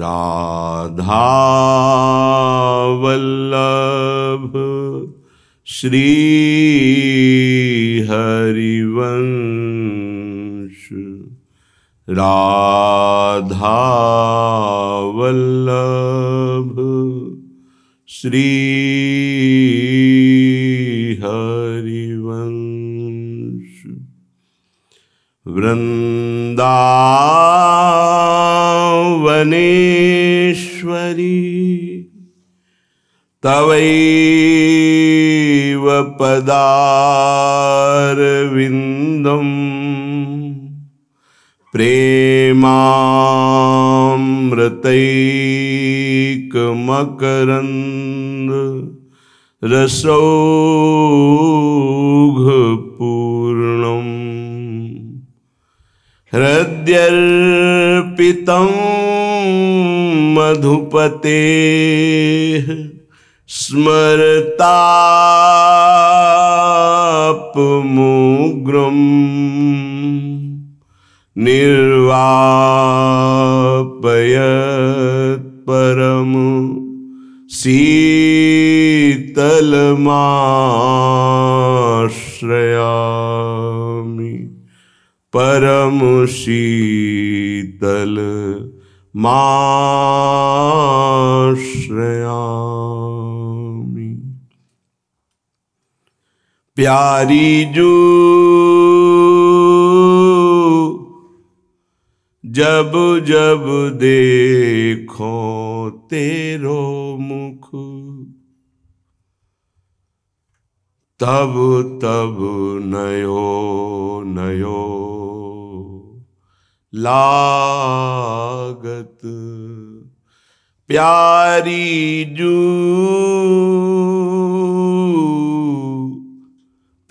राधावल्लभ श्री हरिवंश राधावल्लभ श्री हरिवंश वृंदा भुवनेश्वरी तवैव पदारविन्दम् प्रेमामृतैकमकरन्द रसौघपूर्णम् हृद्यर्पितम् मधुपते स्मरतापमुग्रम् निर्वापयत्परम् शीतलमाश्रयामि परमशीतल माश्रयामि प्यारी जू जब जब देखो तेरो मुख तब तब नयो नयो ला भगत प्यारी जू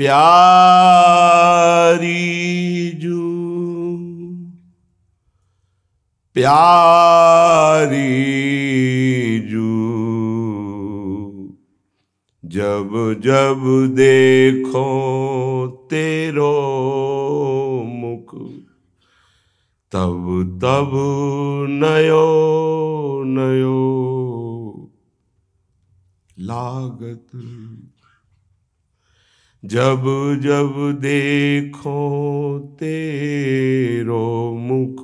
प्यारी जू प्यारी जू जब जब देखो तेरो तब तब नयो नयो लागत जब जब देखो तेरो मुख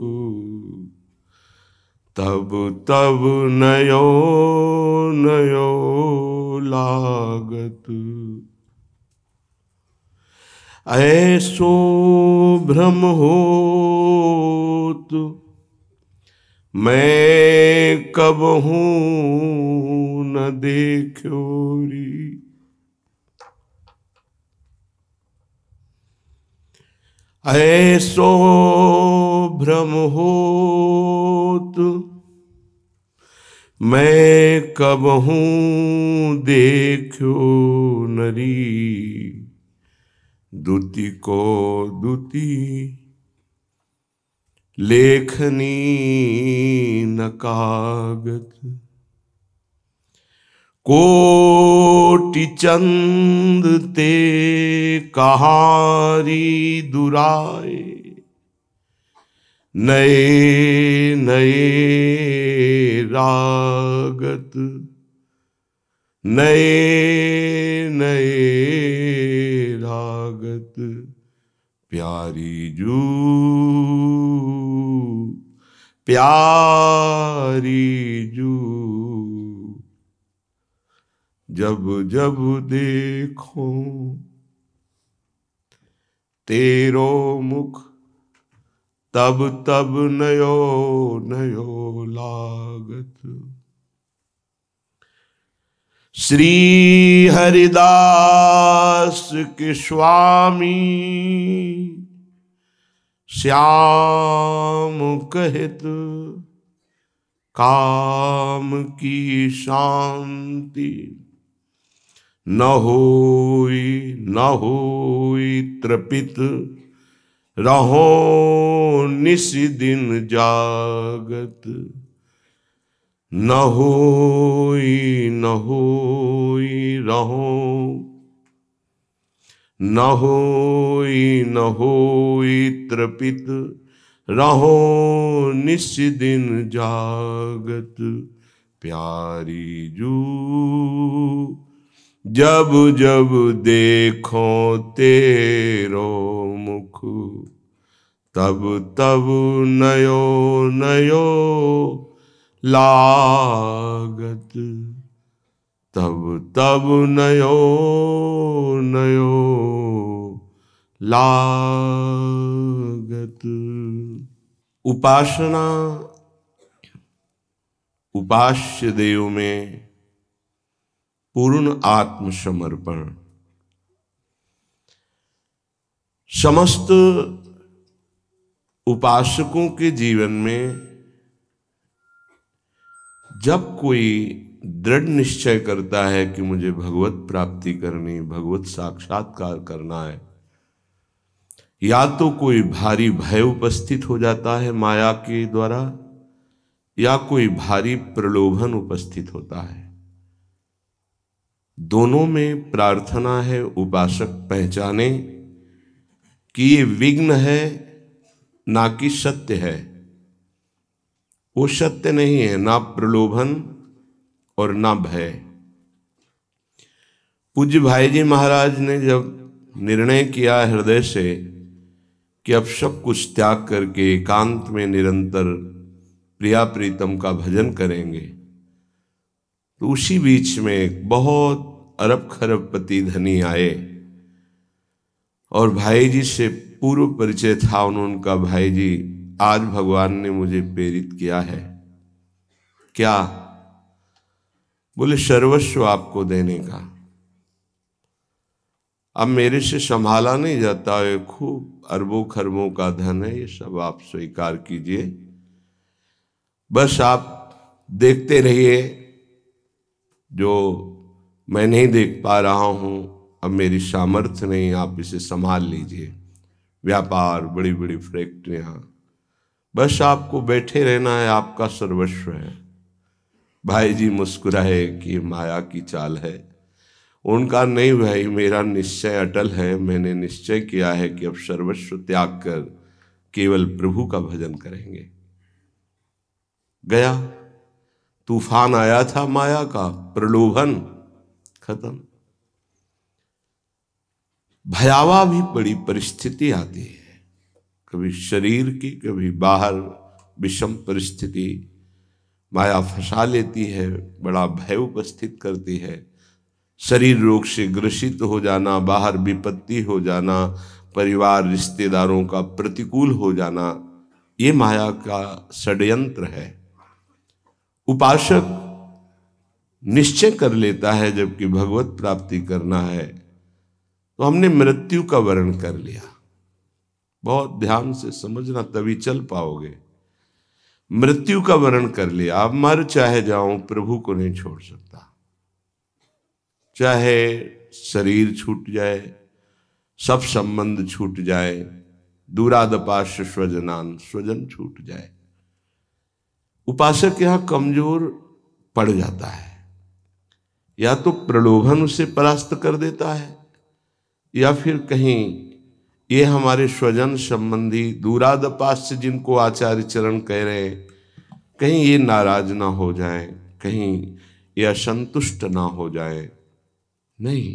तब तब नयो नयो लागत ऐसो भ्रम हो तो मैं कब हूं न देखोरी ऐसो भ्रम हो तो मैं कब हूं देखो नरी दुति को दुति लेखनी न कागत कोटि चंद ते कहारी दुराए नए नए रागत नए नए बात प्यारी जू प्यारी जू जब जब देखो तेरो मुख तब तब नयो नयो लागत श्री हरिदास के स्वामी श्याम कहित काम की शांति न हो न हो तृपित रहो निश दिन जागत न होई न होई रहो न होई न होई रहो निश्चित दिन जागत प्यारी जू जब जब देखो तेरो मुख तब तब नयो नयो लागत तब तब नयो नयो लागत उपासना उपास्य देव में पूर्ण आत्मसमर्पण समस्त उपासकों के जीवन में जब कोई दृढ़ निश्चय करता है कि मुझे भगवत प्राप्ति करनी भगवत साक्षात्कार करना है या तो कोई भारी भय उपस्थित हो जाता है माया के द्वारा या कोई भारी प्रलोभन उपस्थित होता है दोनों में प्रार्थना है उपासक पहचाने कि ये विघ्न है ना कि सत्य है वो सत्य नहीं है ना प्रलोभन और ना भय पूज्य भाई जी महाराज ने जब निर्णय किया हृदय से कि अब सब कुछ त्याग करके एकांत में निरंतर प्रिया प्रीतम का भजन करेंगे तो उसी बीच में एक बहुत अरब खरबपति धनी आए और भाई जी से पूर्व परिचय था उन्होंने उनका भाई जी आज भगवान ने मुझे प्रेरित किया है क्या बोले सर्वस्व आपको देने का अब मेरे से संभाला नहीं जाता है खूब अरबों खरबों का धन है ये सब आप स्वीकार कीजिए बस आप देखते रहिए जो मैं नहीं देख पा रहा हूँ अब मेरी सामर्थ्य नहीं आप इसे संभाल लीजिए व्यापार बड़ी बड़ी फैक्ट्रियाँ बस आपको बैठे रहना है आपका सर्वस्व है भाई जी मुस्कुराए कि माया की चाल है उनका नहीं भाई मेरा निश्चय अटल है मैंने निश्चय किया है कि अब सर्वस्व त्याग कर केवल प्रभु का भजन करेंगे गया तूफान आया था माया का प्रलोभन खत्म भयावह भी बड़ी परिस्थिति आती है कभी शरीर की कभी बाहर विषम परिस्थिति माया फंसा लेती है बड़ा भय उपस्थित करती है शरीर रोग से ग्रसित हो जाना बाहर विपत्ति हो जाना परिवार रिश्तेदारों का प्रतिकूल हो जाना ये माया का षडयंत्र है उपासक निश्चय कर लेता है जबकि भगवत प्राप्ति करना है तो हमने मृत्यु का वर्ण कर लिया बहुत ध्यान से समझना तभी चल पाओगे मृत्यु का वर्णन कर लिया आप मर चाहे जाओ प्रभु को नहीं छोड़ सकता चाहे शरीर छूट जाए सब संबंध छूट जाए दूरादपाश स्वजनान स्वजन छूट जाए उपासक यहां कमजोर पड़ जाता है या तो प्रलोभन उसे परास्त कर देता है या फिर कहीं ये हमारे स्वजन संबंधी दूरादपास जिनको आचार्य चरण कह रहे हैं कहीं ये नाराज ना हो जाए कहीं ये असंतुष्ट ना हो जाए नहीं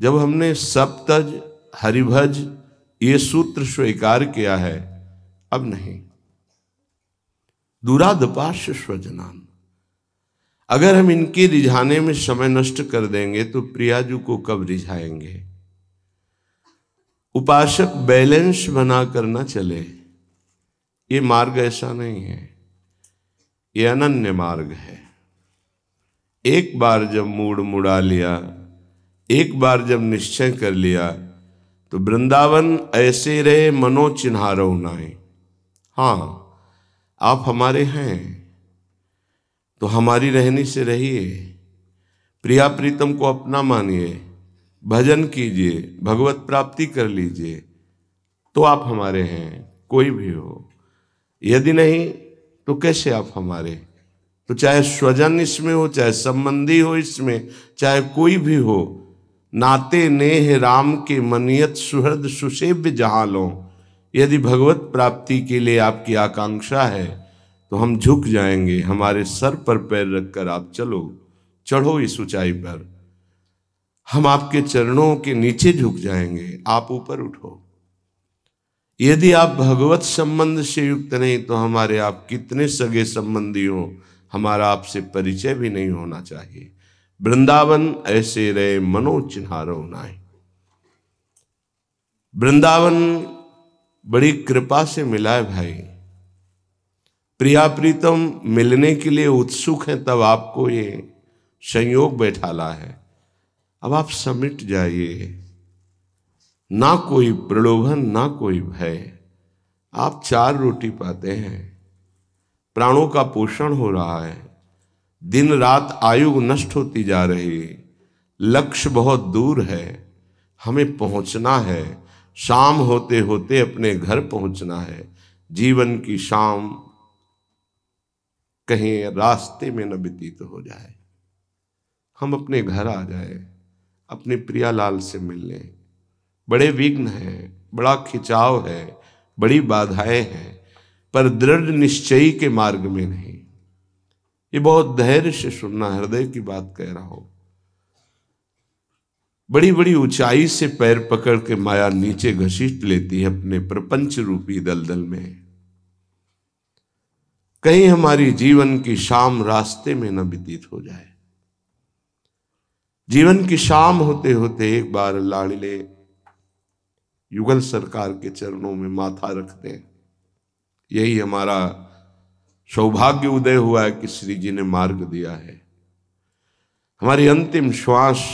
जब हमने सप्तज हरिभज ये सूत्र स्वीकार किया है अब नहीं दूरादपाश स्वजनान अगर हम इनके रिझाने में समय नष्ट कर देंगे तो प्रियाजू को कब रिझाएंगे उपासक बैलेंस बना करना चले ये मार्ग ऐसा नहीं है ये अनन्य मार्ग है एक बार जब मूड मुड़ा लिया एक बार जब निश्चय कर लिया तो वृंदावन ऐसे रहे मनो चिन्हारो नाए हाँ आप हमारे हैं तो हमारी रहनी से रहिए प्रिया प्रीतम को अपना मानिए भजन कीजिए भगवत प्राप्ति कर लीजिए तो आप हमारे हैं कोई भी हो यदि नहीं तो कैसे आप हमारे तो चाहे स्वजन इसमें हो चाहे संबंधी हो इसमें चाहे कोई भी हो नाते नेह राम के मनियत सुहृद सुसेव्य जहाँ लो यदि भगवत प्राप्ति के लिए आपकी आकांक्षा है तो हम झुक जाएंगे हमारे सर पर पैर रखकर आप चलो चढ़ो इस ऊंचाई पर हम आपके चरणों के नीचे झुक जाएंगे आप ऊपर उठो यदि आप भगवत संबंध से युक्त नहीं तो हमारे आप कितने सगे संबंधी हो हमारा आपसे परिचय भी नहीं होना चाहिए वृंदावन ऐसे रहे मनो चिन्हारो नाय वृंदावन बड़ी कृपा से मिला है भाई प्रिया प्रीतम मिलने के लिए उत्सुक हैं तब आपको ये संयोग बैठाला है अब आप समिट जाइए ना कोई प्रलोभन ना कोई भय आप चार रोटी पाते हैं प्राणों का पोषण हो रहा है दिन रात आयु नष्ट होती जा रही लक्ष्य बहुत दूर है हमें पहुंचना है शाम होते होते अपने घर पहुंचना है जीवन की शाम कहीं रास्ते में न व्यतीत तो हो जाए हम अपने घर आ जाए अपने प्रियालाल से मिल लें बड़े विघ्न हैं बड़ा खिंचाव है बड़ी बाधाएं हैं पर दृढ़ निश्चयी के मार्ग में नहीं ये बहुत धैर्य से सुनना हृदय की बात कह रहा हो बड़ी बड़ी ऊंचाई से पैर पकड़ के माया नीचे घसीट लेती है अपने प्रपंच रूपी दलदल में कहीं हमारी जीवन की शाम रास्ते में न व्यतीत हो जाए जीवन की शाम होते होते एक बार लाड़िले युगल सरकार के चरणों में माथा रखते हैं यही हमारा सौभाग्य उदय हुआ है कि श्री जी ने मार्ग दिया है हमारी अंतिम श्वास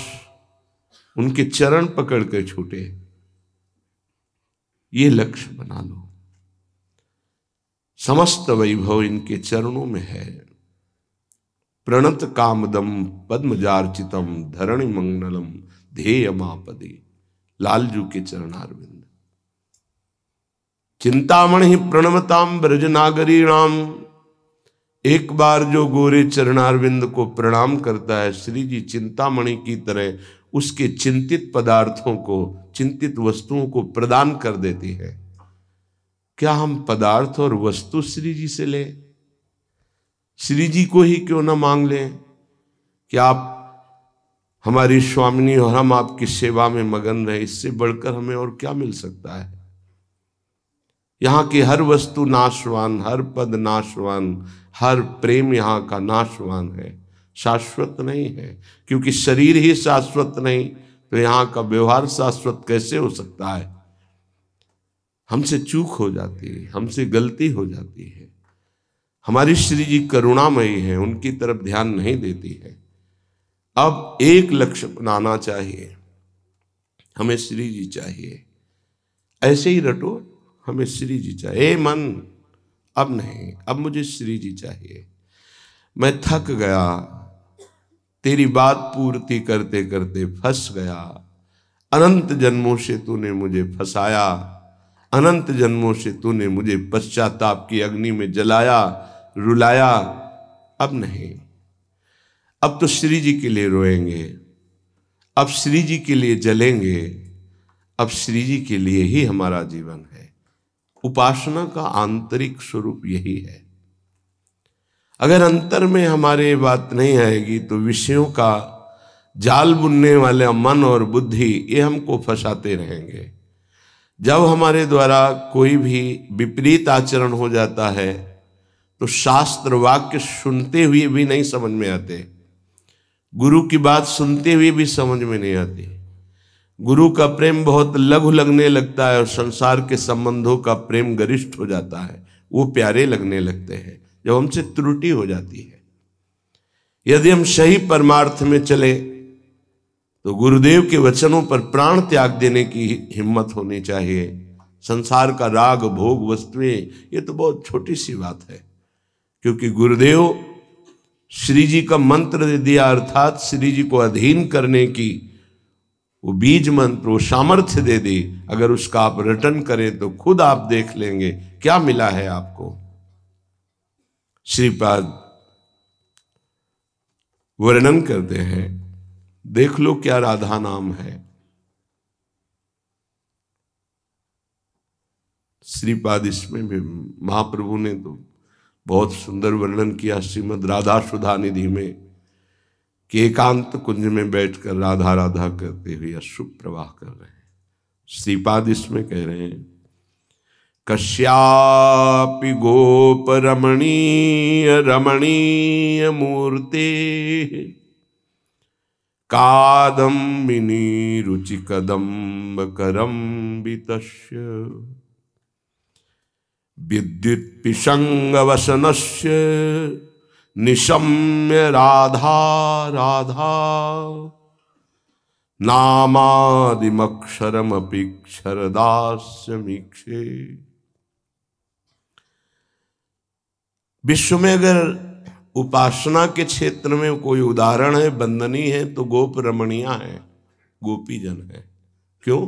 उनके चरण पकड़ के छूटे ये लक्ष्य बना लो समस्त वैभव इनके चरणों में है प्रणत कामदम पद्मजार्चितम धरणि मंगलम मापदे लालजू के चरणारविंद चिंतामणि प्रणमताम राम एक बार जो गोरे चरणारविंद को प्रणाम करता है श्री जी चिंतामणि की तरह उसके चिंतित पदार्थों को चिंतित वस्तुओं को प्रदान कर देती है क्या हम पदार्थ और वस्तु श्री जी से लें श्री जी को ही क्यों ना मांग लें कि आप हमारी स्वामिनी और हम आपकी सेवा में मगन रहे इससे बढ़कर हमें और क्या मिल सकता है यहाँ की हर वस्तु नाशवान हर पद नाशवान हर प्रेम यहाँ का नाशवान है शाश्वत नहीं है क्योंकि शरीर ही शाश्वत नहीं तो यहाँ का व्यवहार शाश्वत कैसे हो सकता है हमसे चूक हो जाती है हमसे गलती हो जाती है हमारी श्री जी करुणामयी है उनकी तरफ ध्यान नहीं देती है अब एक लक्ष्य बनाना चाहिए हमें श्री जी चाहिए ऐसे ही रटो हमें श्री जी चाहिए ए मन अब नहीं अब मुझे श्री जी चाहिए मैं थक गया तेरी बात पूर्ति करते करते फंस गया अनंत जन्मों से तूने मुझे फंसाया अनंत जन्मों से तूने मुझे पश्चाताप की अग्नि में जलाया रुलाया अब नहीं अब तो श्री जी के लिए रोएंगे अब श्री जी के लिए जलेंगे अब श्री जी के लिए ही हमारा जीवन है उपासना का आंतरिक स्वरूप यही है अगर अंतर में हमारे बात नहीं आएगी तो विषयों का जाल बुनने वाले मन और बुद्धि ये हमको फंसाते रहेंगे जब हमारे द्वारा कोई भी विपरीत आचरण हो जाता है तो शास्त्र वाक्य सुनते हुए भी नहीं समझ में आते गुरु की बात सुनते हुए भी समझ में नहीं आती गुरु का प्रेम बहुत लघु लगने लगता है और संसार के संबंधों का प्रेम गरिष्ठ हो जाता है वो प्यारे लगने लगते हैं जब हमसे त्रुटि हो जाती है यदि हम सही परमार्थ में चले तो गुरुदेव के वचनों पर प्राण त्याग देने की हिम्मत होनी चाहिए संसार का राग भोग वस्तुएं ये तो बहुत छोटी सी बात है क्योंकि गुरुदेव श्री जी का मंत्र दे दिया अर्थात श्री जी को अधीन करने की वो बीज मंत्र वो सामर्थ्य दे दी अगर उसका आप रिटर्न करें तो खुद आप देख लेंगे क्या मिला है आपको श्रीपाद वर्णन करते हैं देख लो क्या राधा नाम है श्रीपाद इसमें भी महाप्रभु ने तो बहुत सुंदर वर्णन किया श्रीमद राधा सुधा निधि में कि एकांत कुंज में बैठकर राधा राधा करते हुए अशुभ प्रवाह कर रहे हैं श्रीपाद इसमें कह रहे हैं कश्यापि गोप रमणीय रमणीय मूर्ति कादम्बिनी करम्बित विद्युत विद्युत्पिशङ्गवसनस्य निशम्य राधा राधा क्षरदास्यमीक्षे विश्व में अगर उपासना के क्षेत्र में कोई उदाहरण है बंदनी है तो गोप रमणिया है गोपी जन है क्यों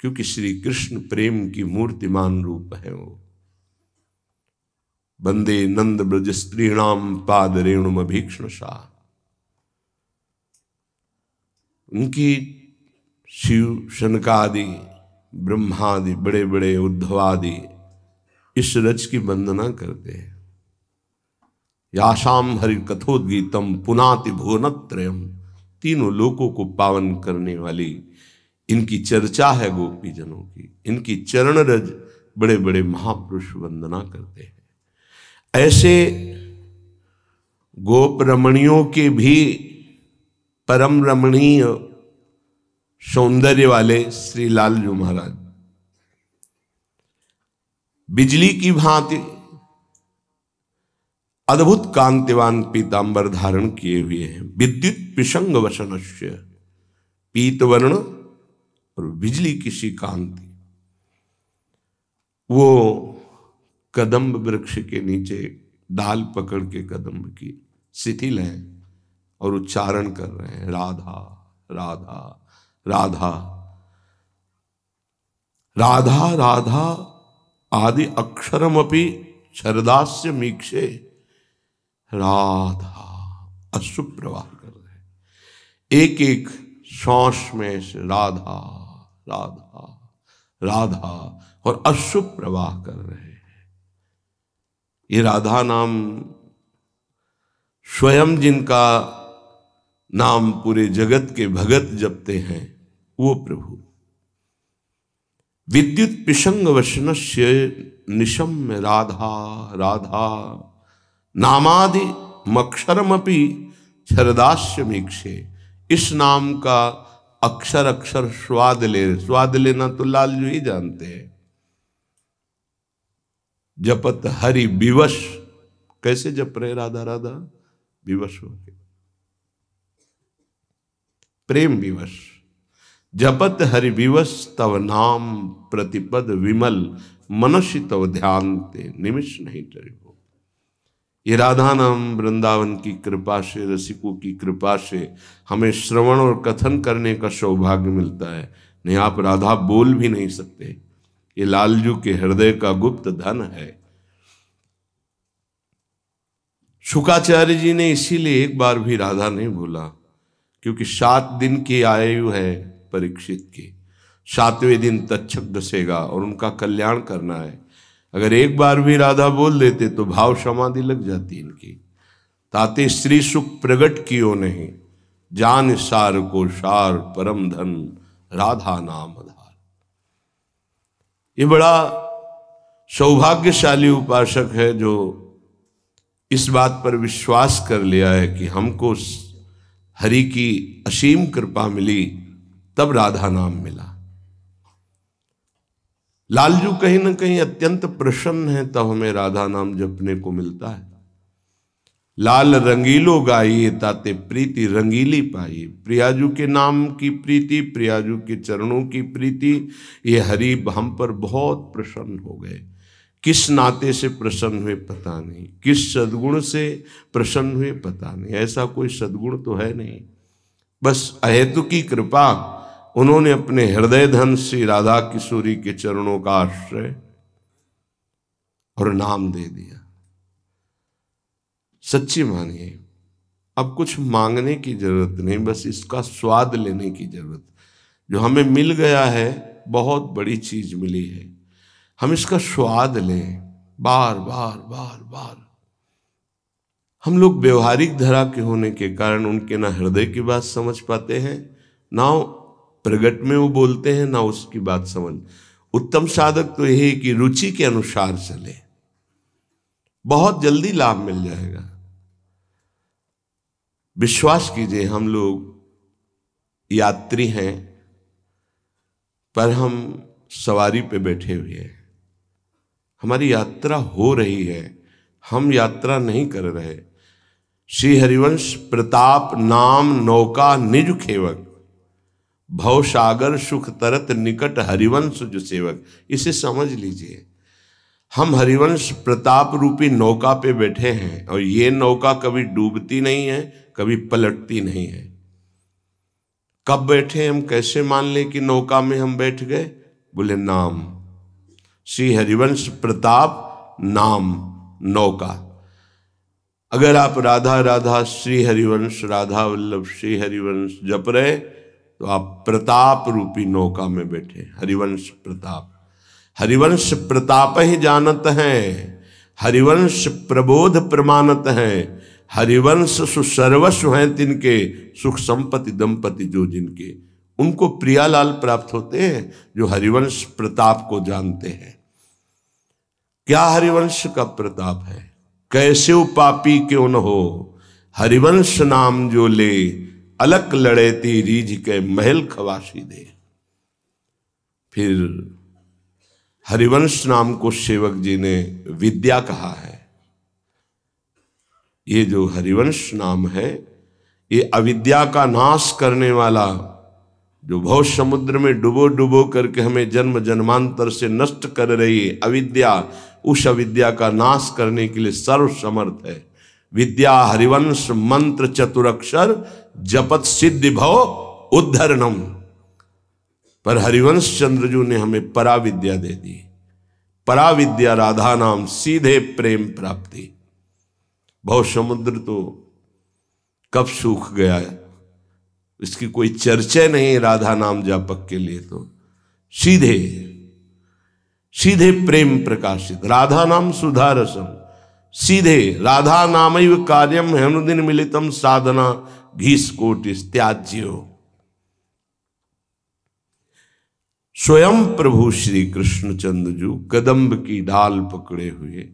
क्योंकि श्री कृष्ण प्रेम की मूर्तिमान रूप है वो बंदे नंद ब्रज स्त्रीणाम पाद रेणुम अभीक्षण शाह उनकी शिव शनकादि ब्रह्मादि बड़े बड़े उद्धवादि इस रज की वंदना करते हैं याशाम हरि कथोदगीतम पुनाति भुवनत्रयम तीनों लोकों को पावन करने वाली इनकी चर्चा है गोपीजनों की इनकी चरण रज बड़े बड़े महापुरुष वंदना करते हैं ऐसे गोप रमणियों के भी परम रमणीय सौंदर्य वाले श्री लाल जी महाराज बिजली की भांति अद्भुत कांतिवान पीताम्बर धारण किए हुए हैं विद्युत पिशंग वसनस्य पीतवर्ण और बिजली किसी कांति वो कदम्ब वृक्ष के नीचे डाल पकड़ के कदम्ब की शिथिल हैं और उच्चारण कर रहे हैं राधा राधा राधा राधा राधा आदि अक्षरम अपनी शरदास्य मीक्षे राधा अशुभ प्रवाह कर रहे हैं एक एक श्वास में राधा राधा राधा और अशुभ प्रवाह कर रहे हैं ये राधा नाम स्वयं जिनका नाम पूरे जगत के भगत जपते हैं वो प्रभु विद्युत पिशंग वशन से निशम राधा राधा नामादि मक्षरमपी क्षरदास्य मीक्षे इस नाम का अक्षर अक्षर स्वाद ले स्वाद लेना तो लाल जी जानते हैं जपत हरि विवश कैसे जप रहे राधा राधा विवश हो गए प्रेम विवश जपत हरि विवश तव नाम प्रतिपद विमल मनुष्य तव ध्यान ते निमिष नहीं टरे हो ये राधा नाम वृंदावन की कृपा से रसिकों की कृपा से हमें श्रवण और कथन करने का सौभाग्य मिलता है नहीं आप राधा बोल भी नहीं सकते ये लालजू के हृदय का गुप्त धन है शुकाचार्य जी ने इसीलिए एक बार भी राधा नहीं भूला क्योंकि सात दिन की आयु है परीक्षित की सातवें दिन तक्षक दसेगा और उनका कल्याण करना है अगर एक बार भी राधा बोल देते तो भाव समाधि लग जाती इनकी ताते स्त्री सुख प्रकट कियो नहीं जान सार को सार परम धन राधा नाम धा ये बड़ा सौभाग्यशाली उपासक है जो इस बात पर विश्वास कर लिया है कि हमको हरि की असीम कृपा मिली तब राधा नाम मिला लालजू कहीं ना कहीं अत्यंत प्रसन्न है तब हमें राधा नाम जपने को मिलता है लाल रंगीलो गाइए ताते प्रीति रंगीली पाई प्रियाजू के नाम की प्रीति प्रियाजू के चरणों की प्रीति ये हरि हम पर बहुत प्रसन्न हो गए किस नाते से प्रसन्न हुए पता नहीं किस सदगुण से प्रसन्न हुए पता नहीं ऐसा कोई सदगुण तो है नहीं बस अहेतु की कृपा उन्होंने अपने हृदय धन से राधा किशोरी के चरणों का आश्रय और नाम दे दिया सच्ची मानिए अब कुछ मांगने की जरूरत नहीं बस इसका स्वाद लेने की जरूरत जो हमें मिल गया है बहुत बड़ी चीज मिली है हम इसका स्वाद लें बार बार बार बार हम लोग व्यवहारिक धरा के होने के कारण उनके ना हृदय की बात समझ पाते हैं ना प्रगट में वो बोलते हैं ना उसकी बात समझ उत्तम साधक तो यही कि रुचि के अनुसार चले बहुत जल्दी लाभ मिल जाएगा विश्वास कीजिए हम लोग यात्री हैं पर हम सवारी पे बैठे हुए हैं हमारी यात्रा हो रही है हम यात्रा नहीं कर रहे श्री हरिवंश प्रताप नाम नौका निज खेवक भव सागर सुख तरत निकट हरिवंश जो सेवक इसे समझ लीजिए हम हरिवंश प्रताप रूपी नौका पे बैठे हैं और ये नौका कभी डूबती नहीं है कभी पलटती नहीं है कब बैठे हम कैसे मान ले कि नौका में हम बैठ गए बोले नाम श्री हरिवंश प्रताप नाम नौका अगर आप राधा राधा श्री हरिवंश राधा वल्लभ श्री हरिवंश जप रहे तो आप प्रताप रूपी नौका में बैठे हरिवंश प्रताप हरिवंश प्रताप ही जानत हैं हरिवंश प्रबोध प्रमाणत हैं हरिवंश सुसर्वस्व हैं तिनके सुख संपत्ति दंपति जो जिनके उनको प्रियालाल प्राप्त होते हैं जो हरिवंश प्रताप को जानते हैं क्या हरिवंश का प्रताप है कैसे उपापी क्यों न हो हरिवंश नाम जो ले अलक लड़ेती रीझ के महल खवासी दे फिर हरिवंश नाम को सेवक जी ने विद्या कहा है ये जो हरिवंश नाम है ये अविद्या का नाश करने वाला जो भव समुद्र में डुबो डुबो करके हमें जन्म जन्मांतर से नष्ट कर रही है अविद्या उस अविद्या का नाश करने के लिए सर्वसमर्थ है विद्या हरिवंश मंत्र चतुरक्षर जपत सिद्धि भव उद्धरणम पर हरिवंश चंद्र जी ने हमें पराविद्या दे दी पराविद्या राधा नाम सीधे प्रेम प्राप्ति भव समुद्र तो कब सूख गया है इसकी कोई चर्चा नहीं राधा नाम जापक के लिए तो सीधे सीधे प्रेम प्रकाशित राधा नाम सुधा रसम सीधे राधा नाम कार्यम हेनुदिन मिलितम साधना घीस कोटिस त्याज्यो स्वयं प्रभु श्री कृष्णचंद्र जू कदम्ब की डाल पकड़े हुए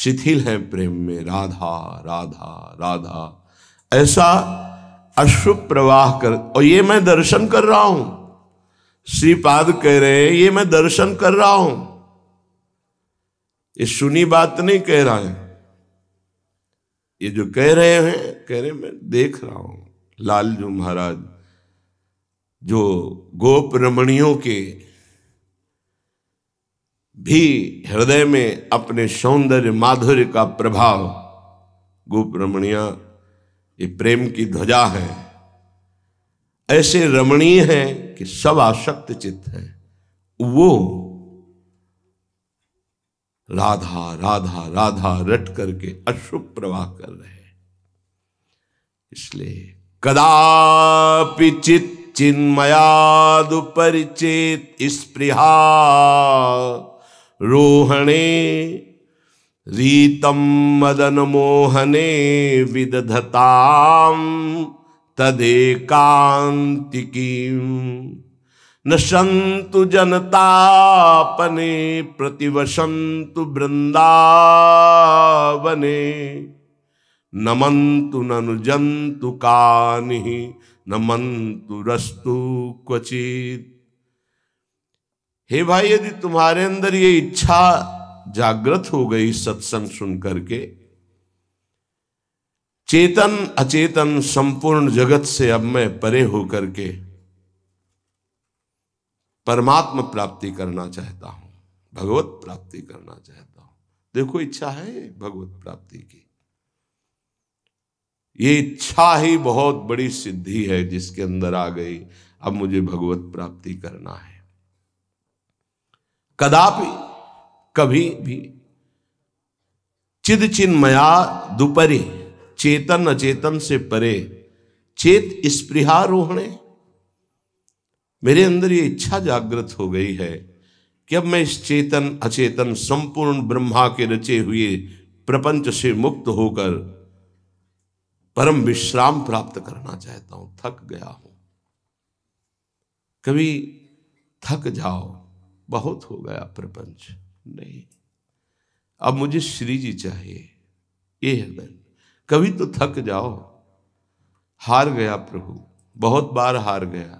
शिथिल हैं प्रेम में राधा राधा राधा ऐसा अश्व प्रवाह कर और ये मैं दर्शन कर रहा हूं श्रीपाद कह रहे हैं ये मैं दर्शन कर रहा हूं ये सुनी बात नहीं कह रहा है ये जो कह रहे हैं कह रहे मैं देख रहा हूं लाल महाराज जो गोप रमणियों के भी हृदय में अपने सौंदर्य माधुर्य का प्रभाव गोप रमणिया ये प्रेम की ध्वजा है ऐसे रमणीय हैं कि सब आसक्त चित्त हैं वो राधा राधा राधा रट करके अशुभ प्रवाह कर रहे हैं इसलिए कदापि चित्त चिन्मयादुपरिचेत स्पृहा रोहणे रीतम मदन मोहने विदधताम तदेकांतिकी न संतु जनतापने प्रतिवशंतु वृंदावने नमन्तु ननुजन्तु कानि न मंतुरस्तु क्वचित हे भाई यदि तुम्हारे अंदर ये इच्छा जागृत हो गई सत्संग सुन करके चेतन अचेतन संपूर्ण जगत से अब मैं परे होकर के परमात्म प्राप्ति करना चाहता हूं भगवत प्राप्ति करना चाहता हूं देखो इच्छा है भगवत प्राप्ति की ये इच्छा ही बहुत बड़ी सिद्धि है जिसके अंदर आ गई अब मुझे भगवत प्राप्ति करना है कदापि कभी भी चिद चिन्मया दुपरे चेतन अचेतन से परे चेत स्पृहारोहणे मेरे अंदर ये इच्छा जागृत हो गई है कि अब मैं इस चेतन अचेतन संपूर्ण ब्रह्मा के रचे हुए प्रपंच से मुक्त होकर परम विश्राम प्राप्त करना चाहता हूं थक गया हूं कभी थक जाओ बहुत हो गया प्रपंच नहीं अब मुझे श्री जी चाहिए ये है कभी तो थक जाओ हार गया प्रभु बहुत बार हार गया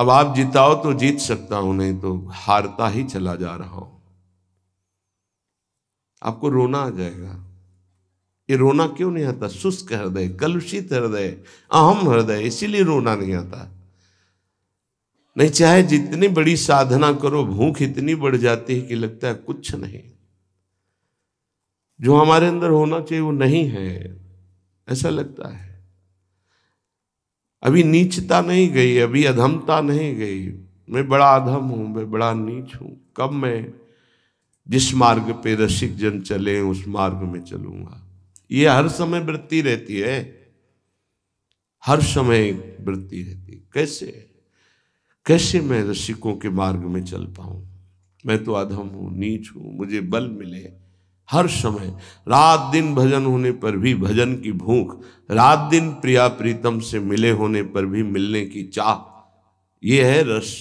अब आप जिताओ तो जीत सकता हूं नहीं तो हारता ही चला जा रहा हूं आपको रोना आ जाएगा ये रोना क्यों नहीं आता शुष्क हृदय कलुषित हृदय अहम हृदय इसीलिए रोना नहीं आता नहीं चाहे जितनी बड़ी साधना करो भूख इतनी बढ़ जाती है कि लगता है कुछ नहीं जो हमारे अंदर होना चाहिए वो नहीं है ऐसा लगता है अभी नीचता नहीं गई अभी अधमता नहीं गई मैं बड़ा अधम हूं मैं बड़ा नीच हूं कब मैं जिस मार्ग पे रसिक जन चले उस मार्ग में चलूंगा ये हर समय वृत्ति रहती है हर समय वृत्ति रहती कैसे कैसे मैं रसिकों के मार्ग में चल पाऊं मैं तो अधम हूं नीच हूं मुझे बल मिले हर समय रात दिन भजन होने पर भी भजन की भूख रात दिन प्रिया प्रीतम से मिले होने पर भी मिलने की चाह ये है रस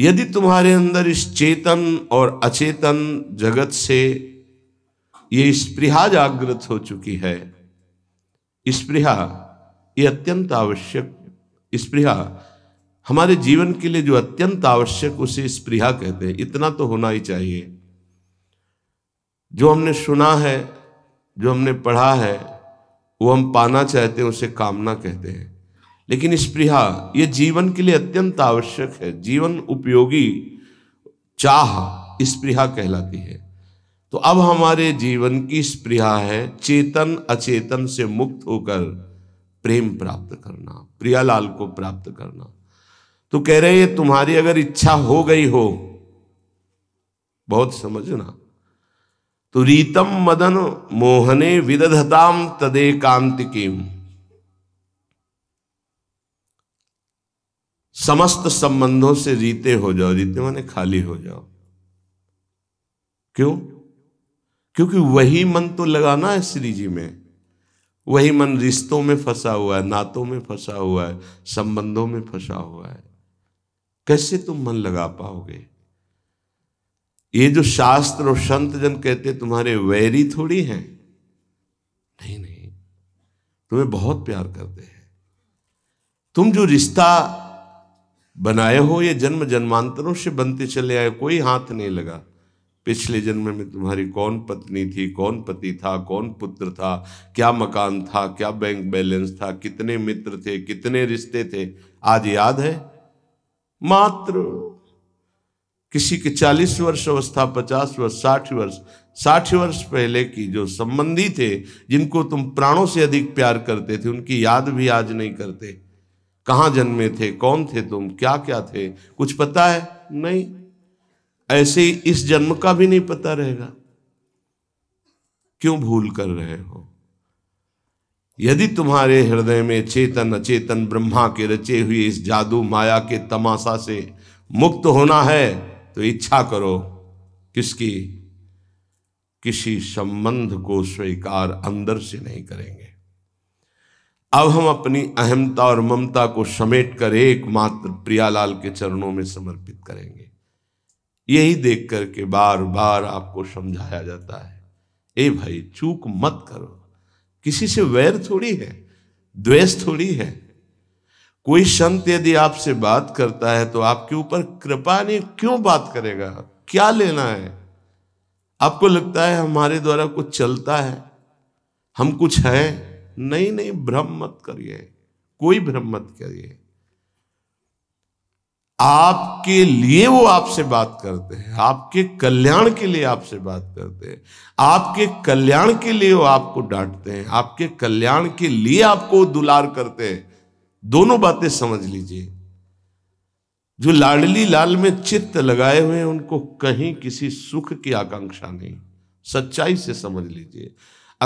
यदि तुम्हारे अंदर इस चेतन और अचेतन जगत से ये स्प्रिहा जागृत हो चुकी है स्प्रिहा ये अत्यंत आवश्यक स्प्रिहा हमारे जीवन के लिए जो अत्यंत आवश्यक उसे स्प्रिहा कहते हैं इतना तो होना ही चाहिए जो हमने सुना है जो हमने पढ़ा है वो हम पाना चाहते हैं उसे कामना कहते हैं लेकिन स्प्रिहा ये जीवन के लिए अत्यंत आवश्यक है जीवन उपयोगी चाह स्प्रिहा कहलाती है तो अब हमारे जीवन की स्प्रिया है चेतन अचेतन से मुक्त होकर प्रेम प्राप्त करना प्रियालाल को प्राप्त करना तो कह रहे ये तुम्हारी अगर इच्छा हो गई हो बहुत समझना तो रीतम मदन मोहने विदधताम तदे कांतिकीम समस्त संबंधों से रीते हो जाओ रीते माने खाली हो जाओ क्यों क्योंकि वही मन तो लगाना है श्री जी में वही मन रिश्तों में फंसा हुआ है नातों में फंसा हुआ है संबंधों में फंसा हुआ है कैसे तुम मन लगा पाओगे ये जो शास्त्र और संत जन कहते तुम्हारे वैरी थोड़ी हैं नहीं नहीं तुम्हें बहुत प्यार करते हैं तुम जो रिश्ता बनाए हो ये जन्म जन्मांतरों से बनते चले आए कोई हाथ नहीं लगा पिछले जन्म में तुम्हारी कौन पत्नी थी कौन पति था कौन पुत्र था क्या मकान था क्या बैंक बैलेंस था कितने मित्र थे कितने रिश्ते थे आज याद है मात्र किसी के चालीस वर्ष अवस्था पचास वर्ष साठ वर्ष साठ वर्ष पहले की जो संबंधी थे जिनको तुम प्राणों से अधिक प्यार करते थे उनकी याद भी आज नहीं करते कहाँ जन्मे थे कौन थे तुम क्या क्या थे कुछ पता है नहीं ऐसे इस जन्म का भी नहीं पता रहेगा क्यों भूल कर रहे हो यदि तुम्हारे हृदय में चेतन अचेतन ब्रह्मा के रचे हुए इस जादू माया के तमाशा से मुक्त होना है तो इच्छा करो किसकी किसी संबंध को स्वीकार अंदर से नहीं करेंगे अब हम अपनी अहमता और ममता को समेट कर एकमात्र प्रियालाल के चरणों में समर्पित करेंगे यही देख करके बार बार आपको समझाया जाता है ए भाई चूक मत करो किसी से वैर थोड़ी है द्वेष थोड़ी है कोई संत यदि आपसे बात करता है तो आपके ऊपर कृपा नहीं क्यों बात करेगा क्या लेना है आपको लगता है हमारे द्वारा कुछ चलता है हम कुछ हैं नहीं नहीं भ्रम मत करिए कोई भ्रम मत करिए आपके लिए वो आपसे बात करते हैं आपके कल्याण के लिए आपसे बात करते हैं आपके कल्याण के लिए वो आपको डांटते हैं आपके कल्याण के लिए आपको दुलार करते हैं दोनों बातें समझ लीजिए जो लाडली लाल में चित्त लगाए हुए हैं उनको कहीं किसी सुख की आकांक्षा नहीं सच्चाई से समझ लीजिए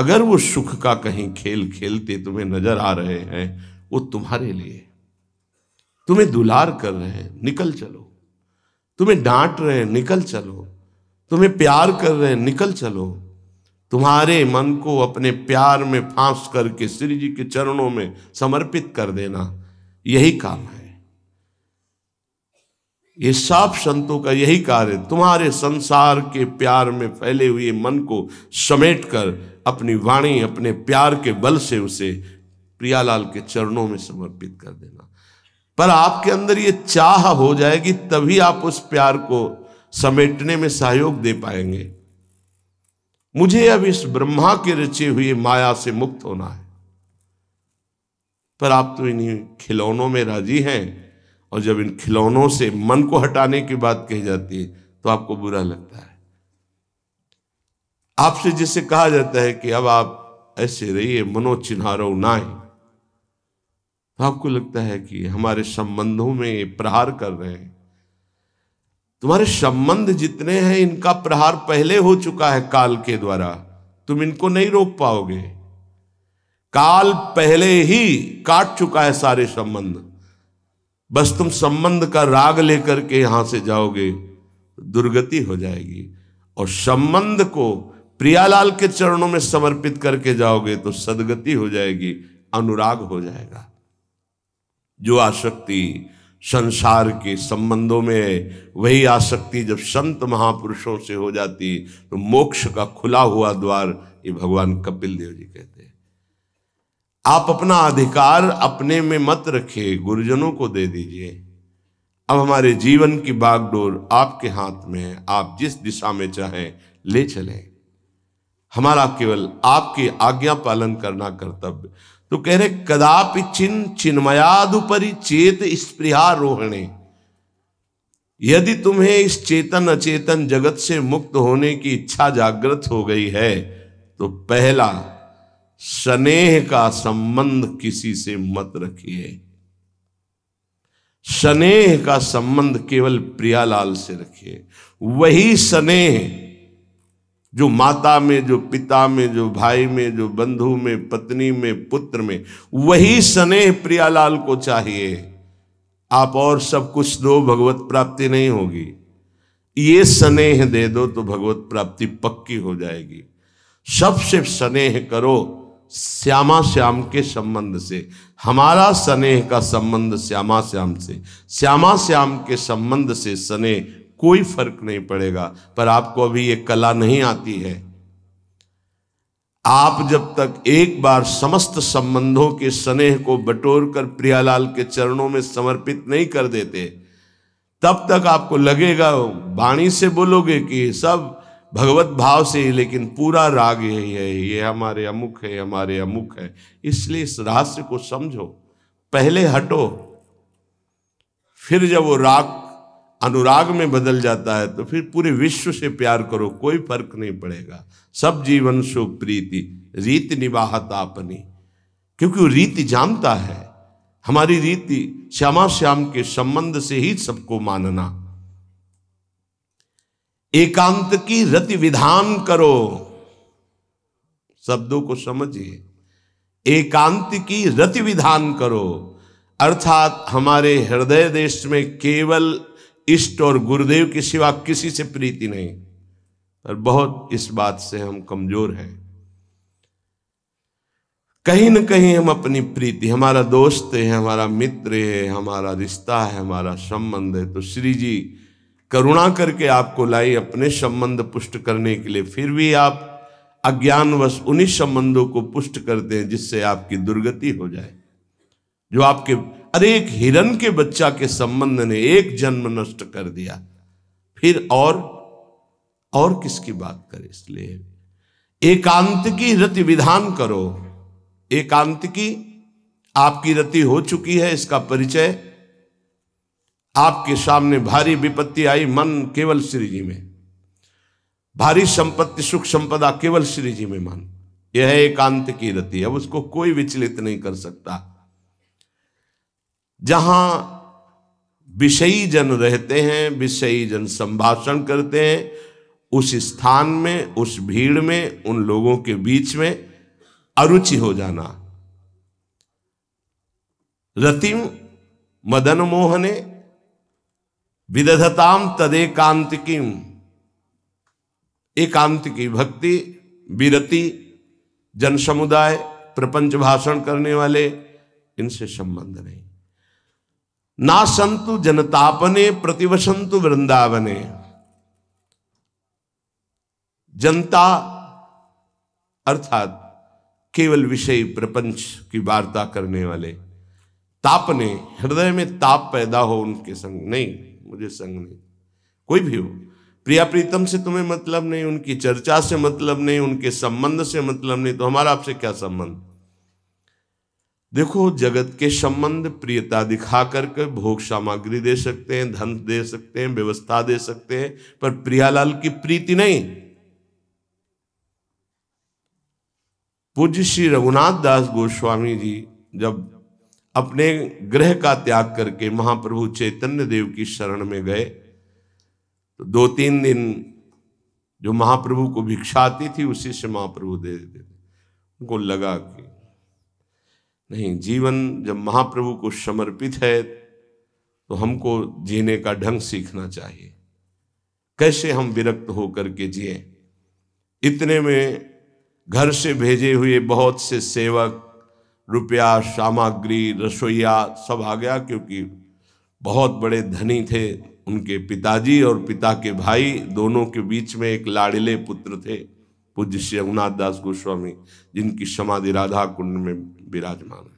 अगर वो सुख का कहीं खेल खेलते तुम्हें नजर आ रहे हैं वो तुम्हारे लिए तुम्हें दुलार कर रहे हैं निकल चलो तुम्हें डांट रहे हैं निकल चलो तुम्हें प्यार कर रहे हैं निकल चलो तुम्हारे मन को अपने प्यार में फांस करके श्री जी के चरणों में समर्पित कर देना यही काम है ये साफ संतों का यही कार्य तुम्हारे संसार के प्यार में फैले हुए मन को समेट कर अपनी वाणी अपने प्यार के बल से उसे प्रियालाल के चरणों में समर्पित कर देना पर आपके अंदर ये चाह हो जाएगी तभी आप उस प्यार को समेटने में सहयोग दे पाएंगे मुझे अब इस ब्रह्मा के रचे हुए माया से मुक्त होना है पर आप तो इन्हीं खिलौनों में राजी हैं और जब इन खिलौनों से मन को हटाने की बात कही जाती है तो आपको बुरा लगता है आपसे जिसे कहा जाता है कि अब आप ऐसे रहिए मनोचिन्हारो ना ही तो आपको लगता है कि हमारे संबंधों में प्रहार कर रहे हैं तुम्हारे संबंध जितने हैं इनका प्रहार पहले हो चुका है काल के द्वारा तुम इनको नहीं रोक पाओगे काल पहले ही काट चुका है सारे संबंध बस तुम संबंध का राग लेकर के यहां से जाओगे दुर्गति हो जाएगी और संबंध को प्रियालाल के चरणों में समर्पित करके जाओगे तो सदगति हो जाएगी अनुराग हो जाएगा जो आसक्ति संसार के संबंधों में है वही आसक्ति जब संत महापुरुषों से हो जाती तो मोक्ष का खुला हुआ द्वार ये भगवान कपिल देव जी कहते हैं आप अपना अधिकार अपने में मत रखिए गुरुजनों को दे दीजिए अब हमारे जीवन की बागडोर आपके हाथ में है आप जिस दिशा में चाहें ले चलें हमारा केवल आपकी आज्ञा पालन करना कर्तव्य तो कह रहे कदापि चिन चिन्मयादुपरि चेत स्पृहा रोहणे यदि तुम्हें इस चेतन अचेतन जगत से मुक्त होने की इच्छा जागृत हो गई है तो पहला स्नेह का संबंध किसी से मत रखिए स्नेह का संबंध केवल प्रियालाल से रखिए वही स्नेह जो माता में जो पिता में जो भाई में जो बंधु में पत्नी में पुत्र में वही स्नेह प्रियालाल को चाहिए आप और सब कुछ दो भगवत प्राप्ति नहीं होगी ये स्नेह दे दो तो भगवत प्राप्ति पक्की हो जाएगी सबसे स्नेह करो श्यामा श्याम के संबंध से हमारा स्नेह का संबंध श्यामा श्याम से श्यामा श्याम के संबंध से स्नेह कोई फर्क नहीं पड़ेगा पर आपको अभी ये कला नहीं आती है आप जब तक एक बार समस्त संबंधों के स्नेह को बटोर कर प्रियालाल के चरणों में समर्पित नहीं कर देते तब तक आपको लगेगा वाणी से बोलोगे कि सब भगवत भाव से ही लेकिन पूरा राग यही है ये हमारे अमुख है हमारे अमुख है इसलिए इस रहस्य को समझो पहले हटो फिर जब वो राग अनुराग में बदल जाता है तो फिर पूरे विश्व से प्यार करो कोई फर्क नहीं पड़ेगा सब जीवन सुख प्रीति रीति निवाहता अपनी क्योंकि वो रीति जानता है हमारी रीति श्यामा श्याम के संबंध से ही सबको मानना एकांत की रति विधान करो शब्दों को समझिए एकांत की रति विधान करो अर्थात हमारे हृदय देश में केवल इष्ट और गुरुदेव के सिवा किसी से प्रीति नहीं और बहुत इस बात से हम कमजोर हैं कहीं न कहीं हम अपनी प्रीति हमारा दोस्त है हमारा मित्र है हमारा रिश्ता है हमारा संबंध है तो श्री जी करुणा करके आपको लाई अपने संबंध पुष्ट करने के लिए फिर भी आप अज्ञानवश उन्हीं संबंधों को पुष्ट करते हैं जिससे आपकी दुर्गति हो जाए जो आपके अरे एक हिरण के बच्चा के संबंध ने एक जन्म नष्ट कर दिया फिर और और किसकी बात करें इसलिए एकांत की रति विधान करो एकांत की आपकी रति हो चुकी है इसका परिचय आपके सामने भारी विपत्ति आई मन केवल श्री जी में भारी संपत्ति सुख संपदा केवल श्री जी में मन यह एकांत की रति अब उसको कोई विचलित नहीं कर सकता जहां विषयी जन रहते हैं विषयी जन संभाषण करते हैं उस स्थान में उस भीड़ में उन लोगों के बीच में अरुचि हो जाना रतिम मदन मोहने विदधताम तदेकांतिकी एकांत की भक्ति विरति जनसमुदाय प्रपंच भाषण करने वाले इनसे संबंध नहीं नासंतु जनतापने प्रतिवसंतु वृंदावने जनता अर्थात केवल विषय प्रपंच की वार्ता करने वाले तापने हृदय में ताप पैदा हो उनके संग नहीं मुझे संग नहीं कोई भी हो प्रिया प्रीतम से तुम्हें मतलब नहीं उनकी चर्चा से मतलब नहीं उनके संबंध से मतलब नहीं तो हमारा आपसे क्या संबंध देखो जगत के संबंध प्रियता दिखा करके भोग सामग्री दे सकते हैं धन दे सकते हैं व्यवस्था दे सकते हैं पर प्रियालाल की प्रीति नहीं पूज्य श्री रघुनाथ दास गोस्वामी जी जब अपने ग्रह का त्याग करके महाप्रभु चैतन्य देव की शरण में गए तो दो तीन दिन जो महाप्रभु को भिक्षाती थी उसी से महाप्रभु दे देते उनको लगा कि नहीं जीवन जब महाप्रभु को समर्पित है तो हमको जीने का ढंग सीखना चाहिए कैसे हम विरक्त होकर के जिए इतने में घर से भेजे हुए बहुत से सेवक रुपया सामग्री रसोईया सब आ गया क्योंकि बहुत बड़े धनी थे उनके पिताजी और पिता के भाई दोनों के बीच में एक लाड़िले पुत्र थे पूज्य श्री रघुनाथ दास गोस्वामी जिनकी समाधि राधा कुंड में विराजमान है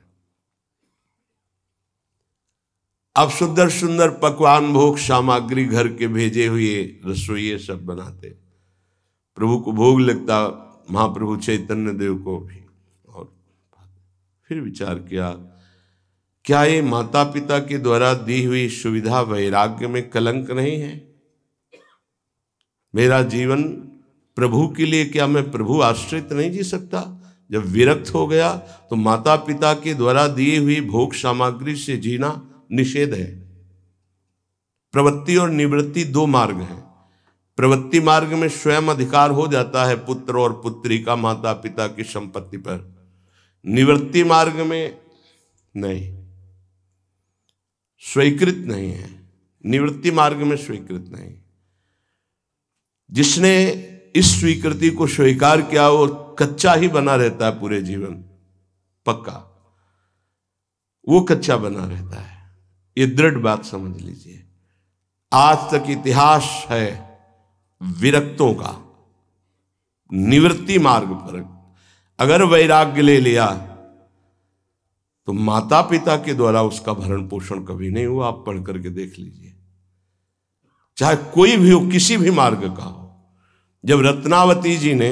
अब सुंदर सुंदर पकवान भोग सामग्री घर के भेजे हुए रसोई सब बनाते प्रभु को भोग लगता महाप्रभु चैतन्य देव को भी और फिर विचार किया क्या ये माता पिता के द्वारा दी हुई सुविधा वैराग्य में कलंक नहीं है मेरा जीवन प्रभु के लिए क्या मैं प्रभु आश्रित नहीं जी सकता जब विरक्त हो गया तो माता पिता के द्वारा दिए हुई भोग सामग्री से जीना निषेध है प्रवृत्ति और निवृत्ति दो मार्ग हैं प्रवृत्ति मार्ग में स्वयं अधिकार हो जाता है पुत्र और पुत्री का माता पिता की संपत्ति पर निवृत्ति मार्ग में नहीं स्वीकृत नहीं है निवृत्ति मार्ग में स्वीकृत नहीं जिसने इस स्वीकृति को स्वीकार किया वो कच्चा ही बना रहता है पूरे जीवन पक्का वो कच्चा बना रहता है ये दृढ़ बात समझ लीजिए आज तक इतिहास है विरक्तों का निवृत्ति मार्ग पर अगर वैराग्य ले लिया तो माता पिता के द्वारा उसका भरण पोषण कभी नहीं हुआ आप पढ़ करके देख लीजिए चाहे कोई भी हो किसी भी मार्ग का हो जब रत्नावती जी ने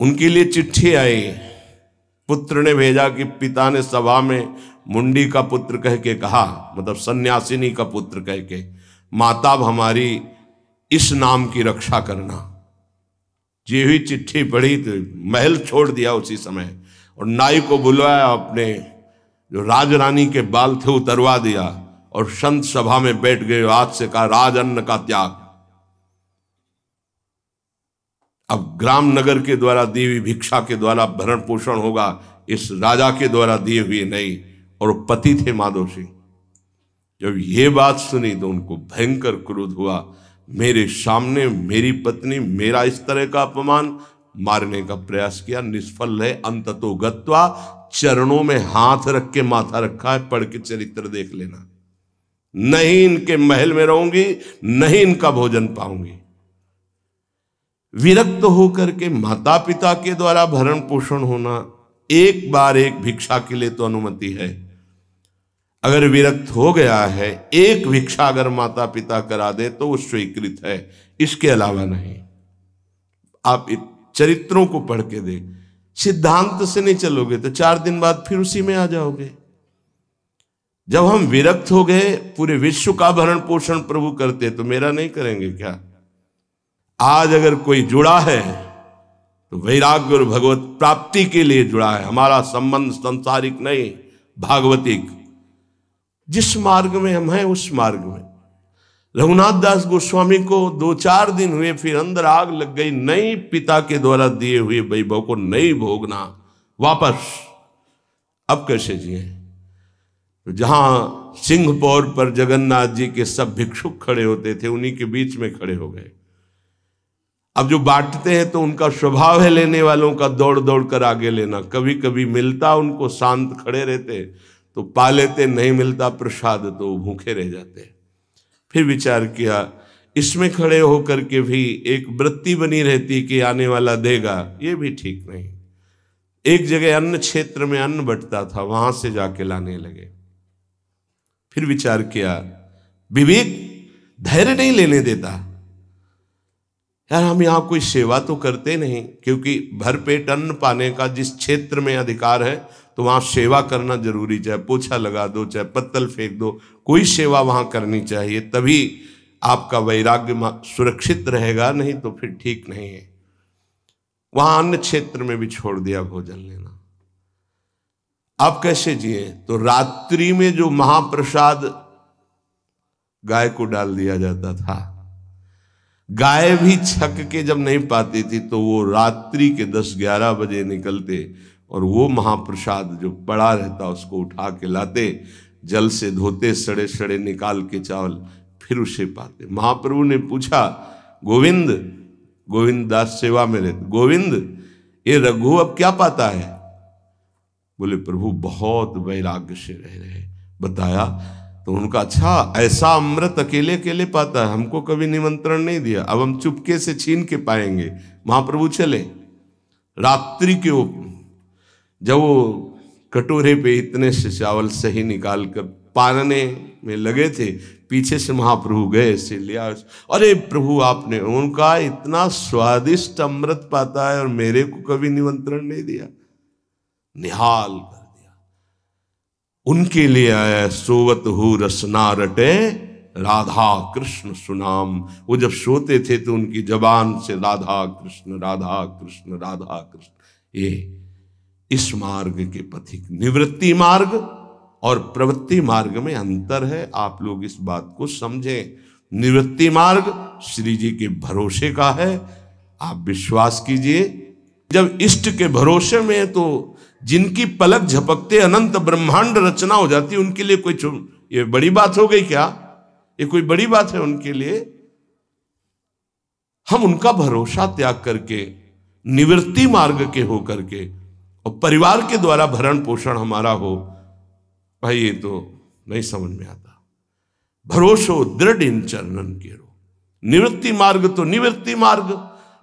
उनके लिए चिट्ठी आई पुत्र ने भेजा कि पिता ने सभा में मुंडी का पुत्र कह के कहा मतलब सन्यासिनी का पुत्र कह के माता हमारी इस नाम की रक्षा करना जी हुई चिट्ठी पढ़ी तो महल छोड़ दिया उसी समय और नाई को बुलवाया अपने जो राज रानी के बाल थे उतरवा दिया और संत सभा में बैठ गए आज से कहा राज अन्न का त्याग अब ग्राम नगर के द्वारा दी हुई भिक्षा के द्वारा भरण पोषण होगा इस राजा के द्वारा दिए हुए नहीं और पति थे माधव सिंह जब ये बात सुनी तो उनको भयंकर क्रोध हुआ मेरे सामने मेरी पत्नी मेरा इस तरह का अपमान मारने का प्रयास किया निष्फल है अंत तो गत्वा चरणों में हाथ रख के माथा रखा है पढ़ के चरित्र देख लेना नहीं इनके महल में रहूंगी नहीं इनका भोजन पाऊंगी विरक्त होकर के माता पिता के द्वारा भरण पोषण होना एक बार एक भिक्षा के लिए तो अनुमति है अगर विरक्त हो गया है एक भिक्षा अगर माता पिता करा दे तो वो स्वीकृत है इसके अलावा नहीं आप चरित्रों को पढ़ के देख सिद्धांत से नहीं चलोगे तो चार दिन बाद फिर उसी में आ जाओगे जब हम विरक्त हो गए पूरे विश्व का भरण पोषण प्रभु करते तो मेरा नहीं करेंगे क्या आज अगर कोई जुड़ा है तो वैराग्य और भगवत प्राप्ति के लिए जुड़ा है हमारा संबंध संसारिक नहीं भागवतिक जिस मार्ग में हम हैं उस मार्ग में रघुनाथ दास गोस्वामी को दो चार दिन हुए फिर अंदर आग लग गई नई पिता के द्वारा दिए हुए वैभव को नई भोगना वापस अब कैसे जिए तो जहां सिंहपौर पर जगन्नाथ जी के सब भिक्षुक खड़े होते थे उन्हीं के बीच में खड़े हो गए अब जो बांटते हैं तो उनका स्वभाव है लेने वालों का दौड़ दौड़ कर आगे लेना कभी कभी मिलता उनको शांत खड़े रहते तो पा लेते नहीं मिलता प्रसाद तो भूखे रह जाते फिर विचार किया इसमें खड़े होकर के भी एक वृत्ति बनी रहती कि आने वाला देगा ये भी ठीक नहीं एक जगह अन्न क्षेत्र में अन्न बटता था वहां से जाके लाने लगे फिर विचार किया विवेक धैर्य नहीं लेने देता यार हम यहाँ कोई सेवा तो करते नहीं क्योंकि भरपेट अन्न पाने का जिस क्षेत्र में अधिकार है तो वहाँ सेवा करना जरूरी चाहे पोछा लगा दो चाहे पत्तल फेंक दो कोई सेवा वहाँ करनी चाहिए तभी आपका वैराग्य सुरक्षित रहेगा नहीं तो फिर ठीक नहीं है वहाँ अन्य क्षेत्र में भी छोड़ दिया भोजन लेना आप कैसे जिए तो रात्रि में जो महाप्रसाद गाय को डाल दिया जाता था गाय भी छक के जब नहीं पाती थी तो वो रात्रि के दस ग्यारह बजे निकलते और वो महाप्रसाद जो पड़ा रहता उसको उठा के लाते जल से धोते सड़े सड़े निकाल के चावल फिर उसे पाते महाप्रभु ने पूछा गोविंद गोविंद दास सेवा में रहते गोविंद ये रघु अब क्या पाता है बोले प्रभु बहुत वैराग्य से रह रहे बताया तो उनका अच्छा ऐसा अमृत अकेले अकेले पाता है हमको कभी निमंत्रण नहीं दिया अब हम चुपके से छीन के पाएंगे महाप्रभु चले रात्रि के जब वो कटोरे पे इतने से चावल सही निकाल कर पानने में लगे थे पीछे से महाप्रभु गए से लिया अरे प्रभु आपने उनका इतना स्वादिष्ट अमृत पाता है और मेरे को कभी निमंत्रण नहीं दिया निहाल उनके लिए आया सोवत हु रसना रटे राधा कृष्ण सुनाम वो जब सोते थे तो उनकी जबान से राधा कृष्ण राधा कृष्ण राधा कृष्ण ये इस मार्ग के पथिक निवृत्ति मार्ग और प्रवृत्ति मार्ग में अंतर है आप लोग इस बात को समझें निवृत्ति मार्ग श्री जी के भरोसे का है आप विश्वास कीजिए जब इष्ट के भरोसे में तो जिनकी पलक झपकते अनंत ब्रह्मांड रचना हो जाती उनके लिए कोई ये बड़ी बात हो गई क्या ये कोई बड़ी बात है उनके लिए हम उनका भरोसा त्याग करके निवृत्ति मार्ग के हो करके और परिवार के द्वारा भरण पोषण हमारा हो भाई ये तो नहीं समझ में आता भरोसो दृढ़ इन चरणन के रो निवृत्ति मार्ग तो निवृत्ति मार्ग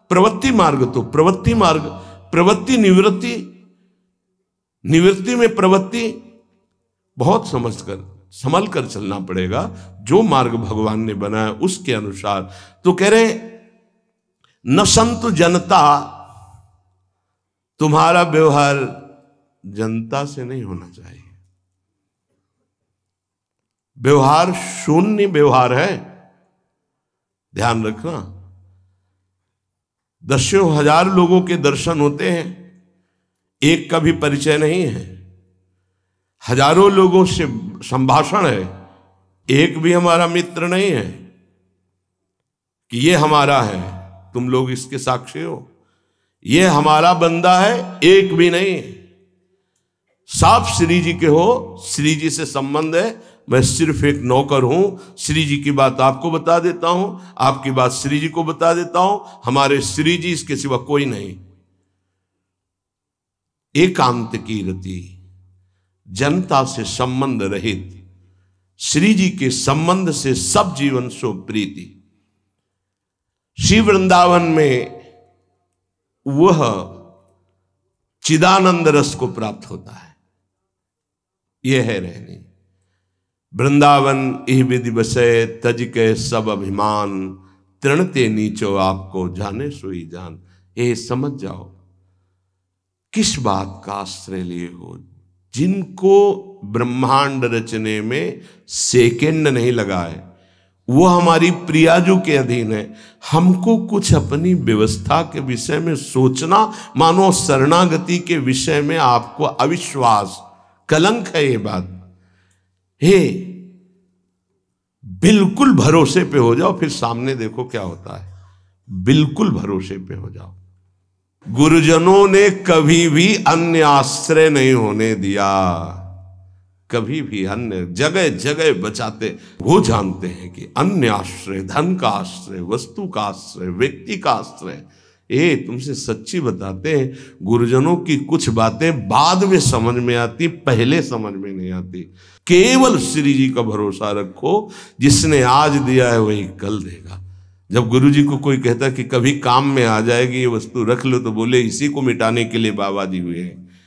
प्रवृत्ति मार्ग तो प्रवृत्ति मार्ग प्रवृत्ति निवृत्ति निवृत्ति में प्रवृत्ति बहुत समझ कर संभल कर चलना पड़ेगा जो मार्ग भगवान ने बनाया उसके अनुसार तो कह रहे न संत जनता तुम्हारा व्यवहार जनता से नहीं होना चाहिए व्यवहार शून्य व्यवहार है ध्यान रखना दसों हजार लोगों के दर्शन होते हैं एक का भी परिचय नहीं है हजारों लोगों से संभाषण है एक भी हमारा मित्र नहीं है कि ये हमारा है तुम लोग इसके साक्षी हो ये हमारा बंदा है एक भी नहीं है साफ श्री जी के हो श्री जी से संबंध है मैं सिर्फ एक नौकर हूं श्री जी की बात आपको बता देता हूं आपकी बात श्री जी को बता देता हूं हमारे श्री जी इसके सिवा कोई नहीं एकांत कीर्ति जनता से संबंध रहित श्री जी के संबंध से सब जीवन सो प्रीति श्री वृंदावन में वह चिदानंद रस को प्राप्त होता है यह है रहनी वृंदावन इह विधि बसे तज के सब अभिमान तृणते नीचो आपको जाने सोई जान ये समझ जाओ किस बात का आश्रय लिए हो जिनको ब्रह्मांड रचने में सेकेंड नहीं लगा है वो हमारी प्रियाजू के अधीन है हमको कुछ अपनी व्यवस्था के विषय में सोचना मानो शरणागति के विषय में आपको अविश्वास कलंक है ये बात हे बिल्कुल भरोसे पे हो जाओ फिर सामने देखो क्या होता है बिल्कुल भरोसे पे हो जाओ गुरुजनों ने कभी भी अन्य आश्रय नहीं होने दिया कभी भी अन्य जगह जगह बचाते वो जानते हैं कि अन्य आश्रय धन का आश्रय वस्तु का आश्रय व्यक्ति का आश्रय ये तुमसे सच्ची बताते हैं गुरुजनों की कुछ बातें बाद में समझ में आती पहले समझ में नहीं आती केवल श्री जी का भरोसा रखो जिसने आज दिया है वही कल देगा जब गुरु जी को कोई कहता कि कभी काम में आ जाएगी ये वस्तु रख लो तो बोले इसी को मिटाने के लिए बाबा जी हुए हैं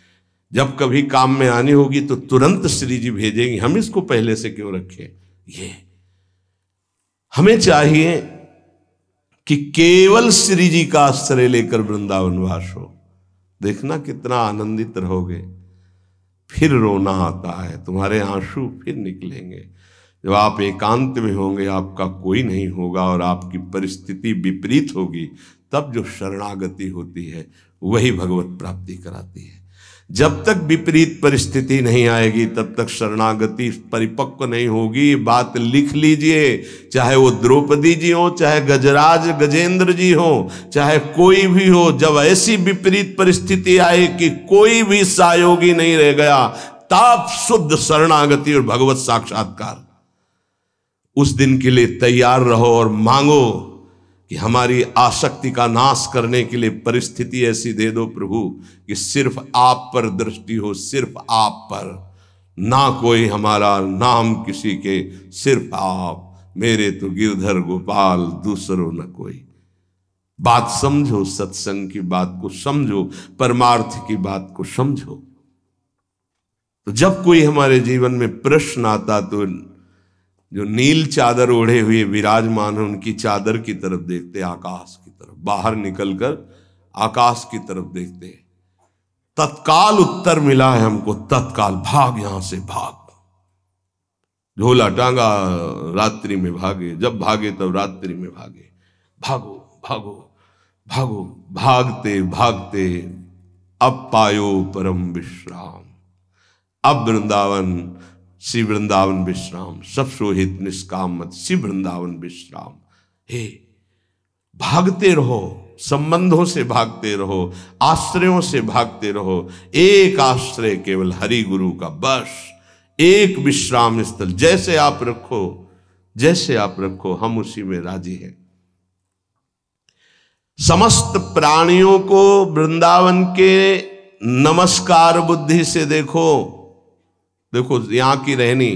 जब कभी काम में आनी होगी तो तुरंत श्री जी भेजेंगे हम इसको पहले से क्यों रखें ये हमें चाहिए कि केवल श्री जी का आश्रय लेकर वृंदावनवास हो देखना कितना आनंदित रहोगे फिर रोना आता है तुम्हारे आंसू फिर निकलेंगे जब आप एकांत में होंगे आपका कोई नहीं होगा और आपकी परिस्थिति विपरीत होगी तब जो शरणागति होती है वही भगवत प्राप्ति कराती है जब तक विपरीत परिस्थिति नहीं आएगी तब तक शरणागति परिपक्व नहीं होगी बात लिख लीजिए चाहे वो द्रौपदी जी हो चाहे गजराज गजेंद्र जी हो चाहे कोई भी हो जब ऐसी विपरीत परिस्थिति आए कि कोई भी सहयोगी नहीं रह गया ताप शुद्ध शरणागति और भगवत साक्षात्कार उस दिन के लिए तैयार रहो और मांगो कि हमारी आसक्ति का नाश करने के लिए परिस्थिति ऐसी दे दो प्रभु कि सिर्फ आप पर दृष्टि हो सिर्फ आप पर ना कोई हमारा नाम किसी के सिर्फ आप मेरे तो गिरधर गोपाल दूसरों न कोई बात समझो सत्संग की बात को समझो परमार्थ की बात को समझो तो जब कोई हमारे जीवन में प्रश्न आता तो जो नील चादर ओढ़े हुए विराजमान है उनकी चादर की तरफ देखते आकाश की तरफ बाहर निकलकर आकाश की तरफ देखते तत्काल उत्तर मिला है हमको तत्काल भाग यहां से भाग झोला टांगा रात्रि में भागे जब भागे तब रात्रि में भागे भागो भागो भागो भागते भागते अब पायो परम विश्राम अब वृंदावन श्री वृंदावन विश्राम सब सोहित निष्काम मत श्री वृंदावन विश्राम हे भागते रहो संबंधों से भागते रहो आश्रयों से भागते रहो एक आश्रय केवल हरि गुरु का बस एक विश्राम स्थल जैसे आप रखो जैसे आप रखो हम उसी में राजी हैं समस्त प्राणियों को वृंदावन के नमस्कार बुद्धि से देखो देखो यहां की रहनी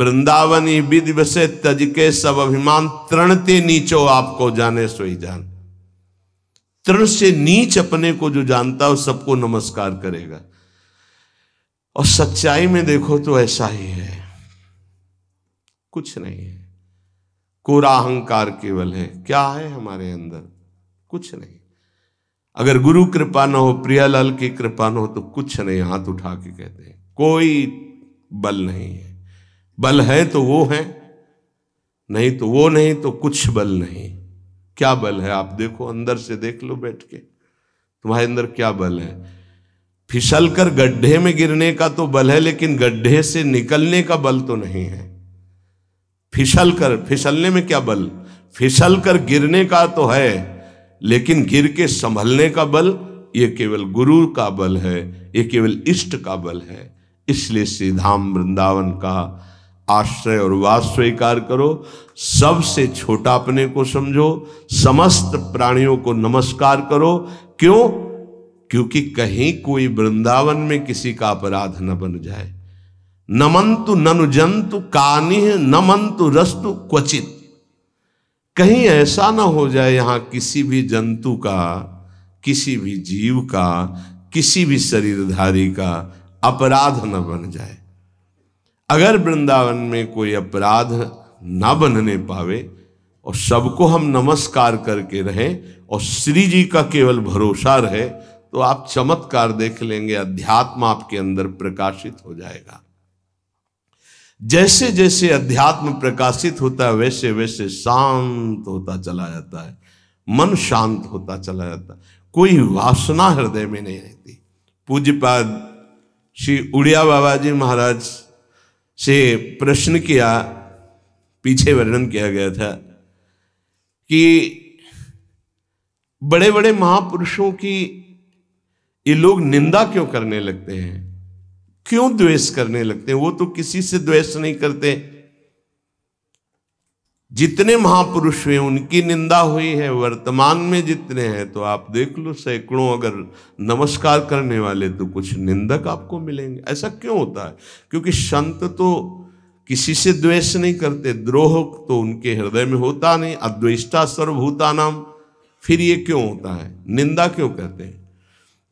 वृंदावनी विधि बसे तज के सब अभिमान तृणते नीचो आपको जाने सोई जान तृण से नीच अपने को जो जानता है सबको नमस्कार करेगा और सच्चाई में देखो तो ऐसा ही है कुछ नहीं है कोरा अहंकार केवल है क्या है हमारे अंदर कुछ नहीं अगर गुरु कृपा न हो प्रियालाल की कृपा न हो तो कुछ नहीं हाथ उठा के कहते हैं कोई बल नहीं है बल है तो वो है नहीं तो वो नहीं तो कुछ बल नहीं क्या बल है आप देखो अंदर से देख लो बैठ के तुम्हारे अंदर क्या बल है फिसल कर गड्ढे में गिरने का तो बल है लेकिन गड्ढे से निकलने का बल तो नहीं है फिसल कर फिसलने में क्या बल फिसल कर गिरने का तो है लेकिन गिर के संभलने का बल ये केवल गुरु का बल है ये केवल इष्ट का बल है इसलिए श्री धाम वृंदावन का आश्रय और वास स्वीकार करो सबसे छोटा अपने को समझो समस्त प्राणियों को नमस्कार करो क्यों क्योंकि कहीं कोई वृंदावन में किसी का अपराध न बन जाए नमंतु ननुजंतु कानिह नमंतु रस्तु क्वचित कहीं ऐसा ना हो जाए यहाँ किसी भी जंतु का किसी भी जीव का किसी भी शरीरधारी का अपराध न बन जाए अगर वृंदावन में कोई अपराध न बनने पावे और सबको हम नमस्कार करके रहें और श्री जी का केवल भरोसा रहे तो आप चमत्कार देख लेंगे अध्यात्म आपके अंदर प्रकाशित हो जाएगा जैसे जैसे अध्यात्म प्रकाशित होता है वैसे वैसे शांत होता चला जाता है मन शांत होता चला जाता है कोई वासना हृदय में नहीं रहती पूज्यपाद श्री उड़िया बाबा जी महाराज से प्रश्न किया पीछे वर्णन किया गया था कि बड़े बड़े महापुरुषों की ये लोग निंदा क्यों करने लगते हैं क्यों द्वेष करने लगते हैं वो तो किसी से द्वेष नहीं करते जितने महापुरुष हुए उनकी निंदा हुई है वर्तमान में जितने हैं तो आप देख लो सैकड़ों अगर नमस्कार करने वाले तो कुछ निंदक आपको मिलेंगे ऐसा क्यों होता है क्योंकि संत तो किसी से द्वेष नहीं करते द्रोह तो उनके हृदय में होता नहीं अद्वेष्टा सर्वभूता नाम फिर ये क्यों होता है निंदा क्यों करते हैं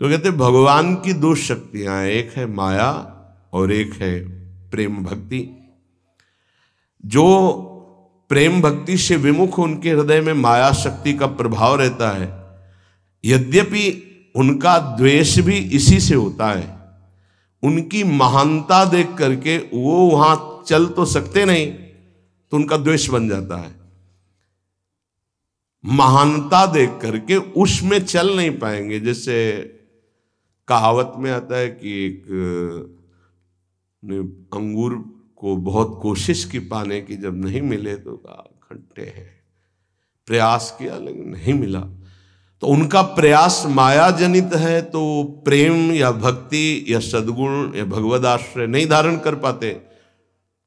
तो कहते भगवान की दो शक्तियां एक है माया और एक है प्रेम भक्ति जो प्रेम भक्ति से विमुख उनके हृदय में माया शक्ति का प्रभाव रहता है यद्यपि उनका द्वेष भी इसी से होता है उनकी महानता देख करके वो वहां चल तो सकते नहीं तो उनका द्वेष बन जाता है महानता देख करके उसमें चल नहीं पाएंगे जैसे कहावत में आता है कि एक ने अंगूर को बहुत कोशिश की पाने की जब नहीं मिले तो कहा घंटे हैं प्रयास किया लेकिन नहीं मिला तो उनका प्रयास माया जनित है तो प्रेम या भक्ति या सदगुण या भगवद आश्रय नहीं धारण कर पाते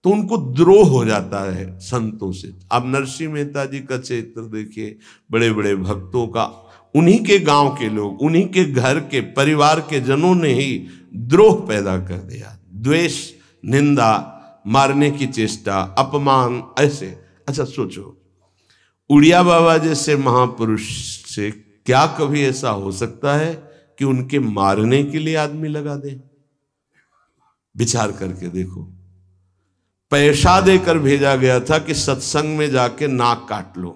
तो उनको द्रोह हो जाता है संतों से आप नरसिंह मेहता जी का चरित्र देखिए बड़े बड़े भक्तों का उन्हीं के गांव के लोग उन्हीं के घर के परिवार के जनों ने ही द्रोह पैदा कर दिया द्वेष निंदा मारने की चेष्टा अपमान ऐसे अच्छा सोचो उड़िया बाबा जैसे महापुरुष से क्या कभी ऐसा हो सकता है कि उनके मारने के लिए आदमी लगा दे विचार करके देखो पैसा देकर भेजा गया था कि सत्संग में जाके नाक काट लो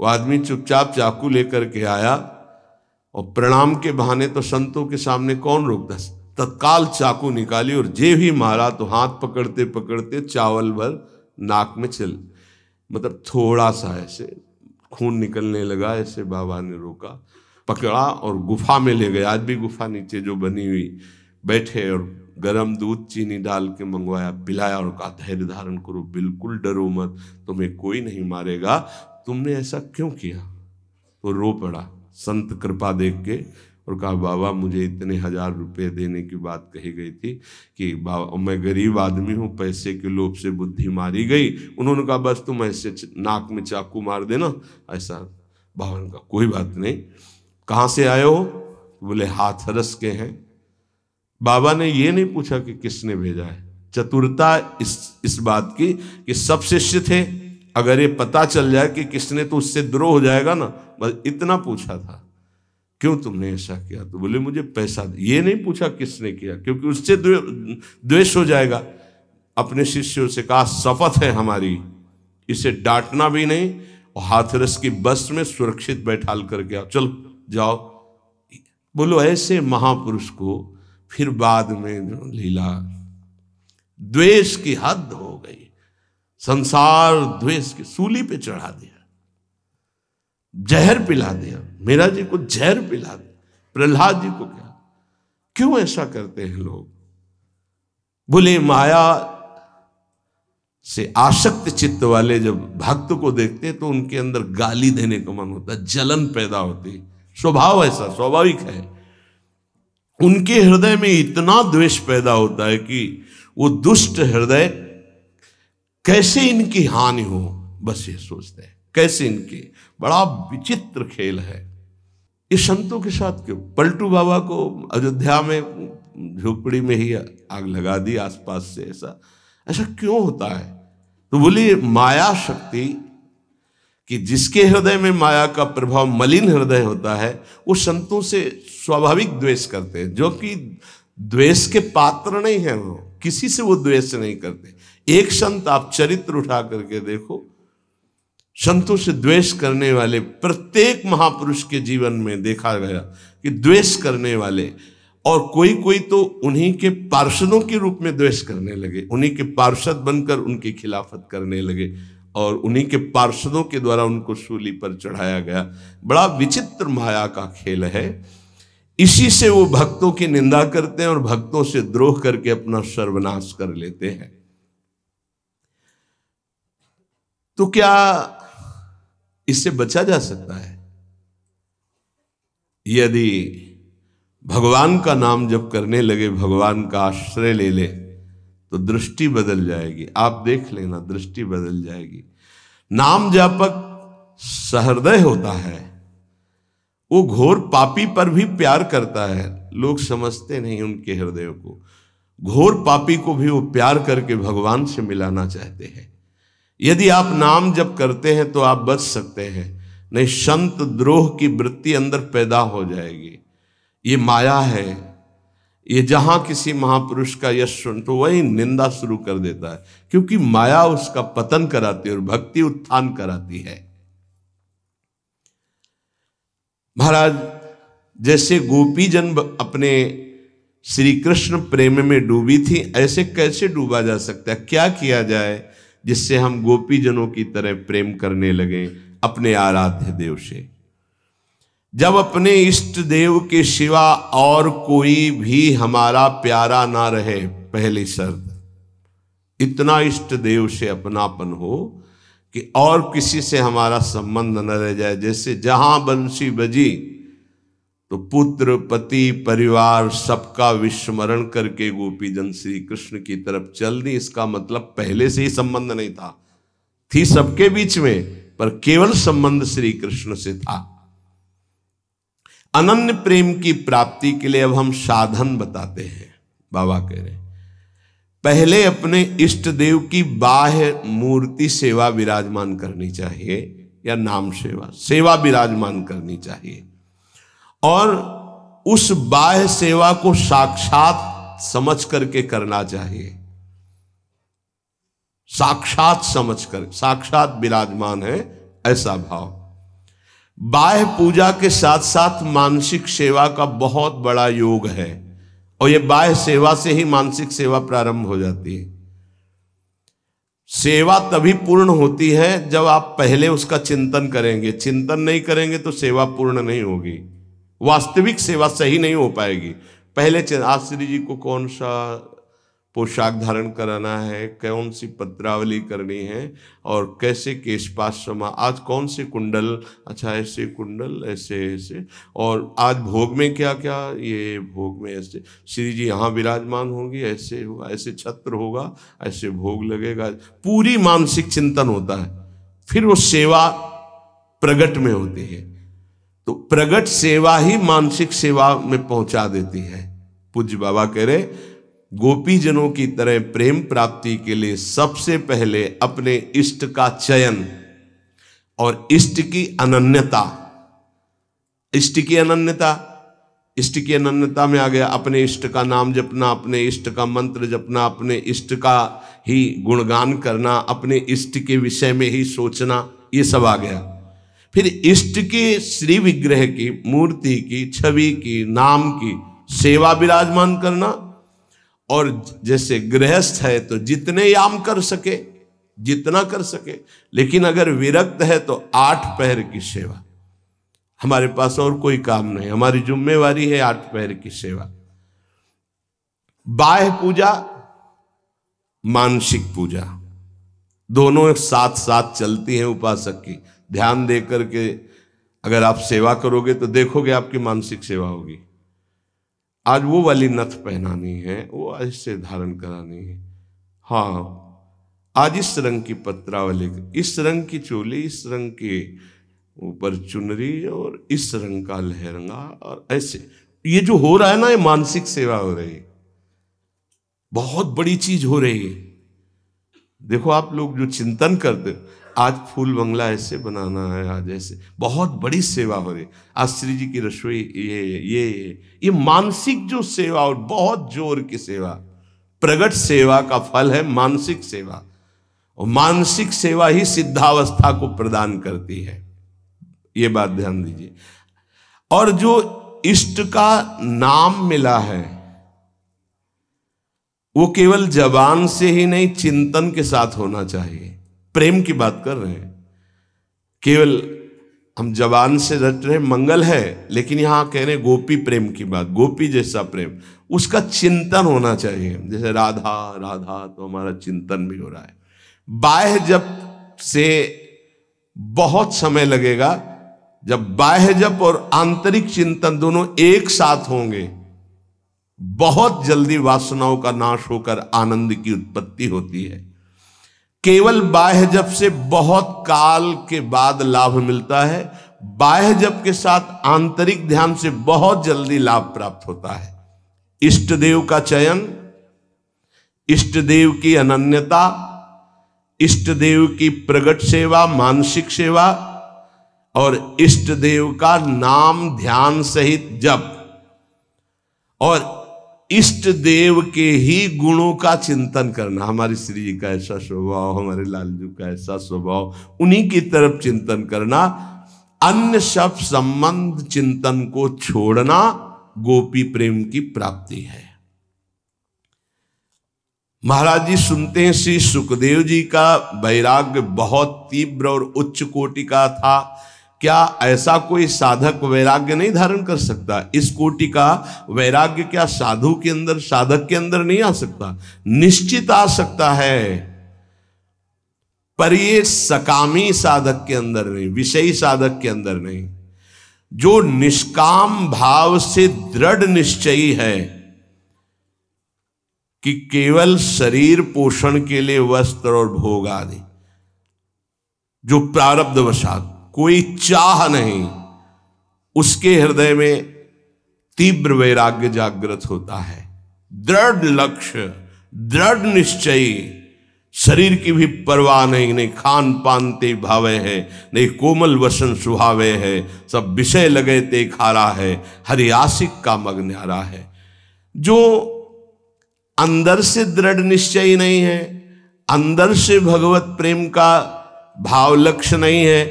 वो आदमी चुपचाप चाकू लेकर के आया और प्रणाम के बहाने तो संतों के सामने कौन दस तत्काल चाकू निकाली और जे भी मारा तो हाथ पकड़ते पकड़ते चावल भर नाक में चल मतलब थोड़ा सा ऐसे खून निकलने लगा ऐसे बाबा ने रोका पकड़ा और गुफा में ले गए आज भी गुफा नीचे जो बनी हुई बैठे और गरम दूध चीनी डाल के मंगवाया पिलाया और कहा धैर्य धारण करो बिल्कुल डरो मत तुम्हें कोई नहीं मारेगा तुमने ऐसा क्यों किया तो रो पड़ा संत कृपा देख के और कहा बाबा मुझे इतने हजार रुपए देने की बात कही गई थी कि बाबा मैं गरीब आदमी हूँ पैसे के लोभ से बुद्धि मारी गई उन्होंने कहा बस तुम ऐसे नाक में चाकू मार देना ऐसा बाबा ने कहा कोई बात नहीं कहाँ से आए हो तो बोले हाथरस के हैं बाबा ने ये नहीं पूछा कि किसने भेजा है चतुरता इस इस बात की कि सब शिष्य थे अगर ये पता चल जाए कि किसने तो उससे द्रोह हो जाएगा ना बस इतना पूछा था क्यों तुमने ऐसा किया तो बोले मुझे पैसा ये नहीं पूछा किसने किया क्योंकि उससे द्वेष हो जाएगा अपने शिष्यों से कहा शपथ है हमारी इसे डांटना भी नहीं और हाथरस की बस में सुरक्षित बैठाल कर गया चलो जाओ बोलो ऐसे महापुरुष को फिर बाद में लीला द्वेष की हद हो गई संसार द्वेष के सूली पे चढ़ा दिया जहर पिला दिया मेरा जी को जहर पिला दिया प्रहलाद जी को क्या क्यों ऐसा करते हैं लोग बोले माया से आसक्त चित्त वाले जब भक्त को देखते हैं तो उनके अंदर गाली देने का मन होता है जलन पैदा होती स्वभाव ऐसा स्वाभाविक है उनके हृदय में इतना द्वेष पैदा होता है कि वो दुष्ट हृदय कैसे इनकी हानि हो बस ये सोचते हैं कैसे इनकी बड़ा विचित्र खेल है ये संतों के साथ क्यों पलटू बाबा को अयोध्या में झोपड़ी में ही आग लगा दी आसपास से ऐसा ऐसा क्यों होता है तो बोलिए माया शक्ति कि जिसके हृदय में माया का प्रभाव मलिन हृदय होता है वो संतों से स्वाभाविक द्वेष करते हैं जो कि द्वेष के पात्र नहीं है वो किसी से वो द्वेष नहीं करते एक संत आप चरित्र उठा करके देखो संतों से द्वेष करने वाले प्रत्येक महापुरुष के जीवन में देखा गया कि द्वेष करने वाले और कोई कोई तो उन्हीं के पार्षदों के रूप में द्वेष करने लगे उन्हीं के पार्षद बनकर उनकी खिलाफत करने लगे और उन्हीं के पार्षदों के द्वारा उनको सूली पर चढ़ाया गया बड़ा विचित्र माया का खेल है इसी से वो भक्तों की निंदा करते हैं और भक्तों से द्रोह करके अपना सर्वनाश कर लेते हैं तो क्या इससे बचा जा सकता है यदि भगवान का नाम जब करने लगे भगवान का आश्रय ले ले तो दृष्टि बदल जाएगी आप देख लेना दृष्टि बदल जाएगी नाम जापक सहृदय होता है वो घोर पापी पर भी प्यार करता है लोग समझते नहीं उनके हृदय को घोर पापी को भी वो प्यार करके भगवान से मिलाना चाहते हैं यदि आप नाम जब करते हैं तो आप बच सकते हैं नहीं संत द्रोह की वृत्ति अंदर पैदा हो जाएगी ये माया है ये जहां किसी महापुरुष का यश सुन तो वही निंदा शुरू कर देता है क्योंकि माया उसका पतन कराती है और भक्ति उत्थान कराती है महाराज जैसे गोपी जन अपने श्री कृष्ण प्रेम में डूबी थी ऐसे कैसे डूबा जा सकता है क्या किया जाए जिससे हम गोपीजनों की तरह प्रेम करने लगे अपने आराध्य देव से जब अपने इष्ट देव के सिवा और कोई भी हमारा प्यारा ना रहे पहली शर्त इतना इष्ट देव से अपनापन हो कि और किसी से हमारा संबंध न रह जाए जैसे जहां बंसी बजी तो पुत्र पति परिवार सबका विस्मरण करके गोपी जन श्री कृष्ण की तरफ चल दी इसका मतलब पहले से ही संबंध नहीं था थी सबके बीच में पर केवल संबंध श्री कृष्ण से था अनन्य प्रेम की प्राप्ति के लिए अब हम साधन बताते हैं बाबा कह रहे पहले अपने इष्ट देव की बाह्य मूर्ति सेवा विराजमान करनी चाहिए या नाम सेवा सेवा विराजमान करनी चाहिए और उस बाह्य सेवा को साक्षात समझ करके करना चाहिए साक्षात समझ कर साक्षात विराजमान है ऐसा भाव बाह्य पूजा के साथ साथ मानसिक सेवा का बहुत बड़ा योग है और यह बाह्य सेवा से ही मानसिक सेवा प्रारंभ हो जाती है सेवा तभी पूर्ण होती है जब आप पहले उसका चिंतन करेंगे चिंतन नहीं करेंगे तो सेवा पूर्ण नहीं होगी वास्तविक सेवा सही नहीं हो पाएगी पहले आश्री जी को कौन सा पोशाक धारण कराना है कौन सी पत्रावली करनी है और कैसे केश समा आज कौन से कुंडल अच्छा ऐसे कुंडल ऐसे ऐसे और आज भोग में क्या क्या ये भोग में ऐसे श्री जी यहाँ विराजमान होंगी ऐसे होगा ऐसे छत्र होगा ऐसे भोग लगेगा पूरी मानसिक चिंतन होता है फिर वो सेवा प्रगट में होती है तो प्रगट सेवा ही मानसिक सेवा में पहुंचा देती है पूज्य बाबा कह रहे गोपी जनों की तरह प्रेम प्राप्ति के लिए सबसे पहले अपने इष्ट का चयन और इष्ट की अनन्यता इष्ट की अनन्यता इष्ट की अनन्यता में आ गया अपने इष्ट का नाम जपना अपने इष्ट का मंत्र जपना अपने इष्ट का ही गुणगान करना अपने इष्ट के विषय में ही सोचना ये सब आ गया फिर इष्ट के श्री विग्रह की मूर्ति की छवि की नाम की सेवा विराजमान करना और जैसे गृहस्थ है तो जितने याम कर सके जितना कर सके लेकिन अगर विरक्त है तो आठ पहर की सेवा हमारे पास और कोई काम नहीं हमारी जिम्मेवारी है आठ पहर की सेवा बाह्य पूजा मानसिक पूजा दोनों साथ साथ चलती है उपासक की ध्यान दे करके अगर आप सेवा करोगे तो देखोगे आपकी मानसिक सेवा होगी आज वो वाली नथ पहनानी है वो आज से धारण करानी है हाँ आज इस रंग की पत्रावली इस रंग की चोली इस रंग के ऊपर चुनरी और इस रंग का लहरंगा और ऐसे ये जो हो रहा है ना ये मानसिक सेवा हो रही है बहुत बड़ी चीज हो रही है देखो आप लोग जो चिंतन करते हो आज फूल बंगला ऐसे बनाना है आज ऐसे बहुत बड़ी सेवा हो रही श्री जी की रसोई ये ये ये, ये मानसिक जो सेवा और बहुत जोर की सेवा प्रगट सेवा का फल है मानसिक सेवा और मानसिक सेवा ही सिद्धावस्था को प्रदान करती है ये बात ध्यान दीजिए और जो इष्ट का नाम मिला है वो केवल जबान से ही नहीं चिंतन के साथ होना चाहिए प्रेम की बात कर रहे हैं केवल हम जवान से रट रहे मंगल है लेकिन यहां कह रहे गोपी प्रेम की बात गोपी जैसा प्रेम उसका चिंतन होना चाहिए जैसे राधा राधा तो हमारा चिंतन भी हो रहा है बाह्य जप से बहुत समय लगेगा जब बाह्य जप और आंतरिक चिंतन दोनों एक साथ होंगे बहुत जल्दी वासनाओं का नाश होकर आनंद की उत्पत्ति होती है केवल बाह्य जप से बहुत काल के बाद लाभ मिलता है बाह्य जप के साथ आंतरिक ध्यान से बहुत जल्दी लाभ प्राप्त होता है इष्ट देव का चयन इष्ट देव की अनन्यता इष्ट देव की प्रगट सेवा मानसिक सेवा और इष्ट देव का नाम ध्यान सहित जप और इष्ट देव के ही गुणों का चिंतन करना हमारी श्री जी का ऐसा स्वभाव हमारे लालजू का ऐसा स्वभाव उन्हीं की तरफ चिंतन करना अन्य सब संबंध चिंतन को छोड़ना गोपी प्रेम की प्राप्ति है महाराज जी सुनते हैं श्री सुखदेव जी का वैराग्य बहुत तीव्र और उच्च कोटि का था क्या ऐसा कोई साधक वैराग्य नहीं धारण कर सकता इस कोटि का वैराग्य क्या साधु के अंदर साधक के अंदर नहीं आ सकता निश्चित आ सकता है पर ये सकामी साधक के अंदर नहीं विषयी साधक के अंदर नहीं जो निष्काम भाव से दृढ़ निश्चयी है कि केवल शरीर पोषण के लिए वस्त्र और भोग आदि जो प्रारब्ध वशात कोई चाह नहीं उसके हृदय में तीव्र वैराग्य जागृत होता है दृढ़ लक्ष्य दृढ़ निश्चय शरीर की भी परवाह नहीं नहीं खान पान ते भावे है नहीं कोमल वसन सुहावे है सब विषय लगे ते खारा है हरियासिक का मग्नारा है जो अंदर से दृढ़ निश्चय नहीं है अंदर से भगवत प्रेम का भाव लक्ष्य नहीं है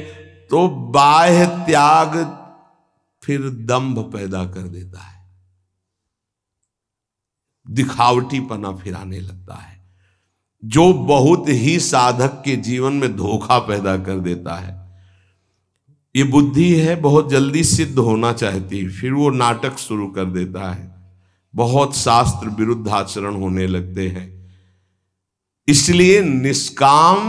तो बाह्य त्याग फिर दंभ पैदा कर देता है दिखावटीपना फिर आने लगता है जो बहुत ही साधक के जीवन में धोखा पैदा कर देता है ये बुद्धि है बहुत जल्दी सिद्ध होना चाहती है फिर वो नाटक शुरू कर देता है बहुत शास्त्र विरुद्ध आचरण होने लगते हैं इसलिए निष्काम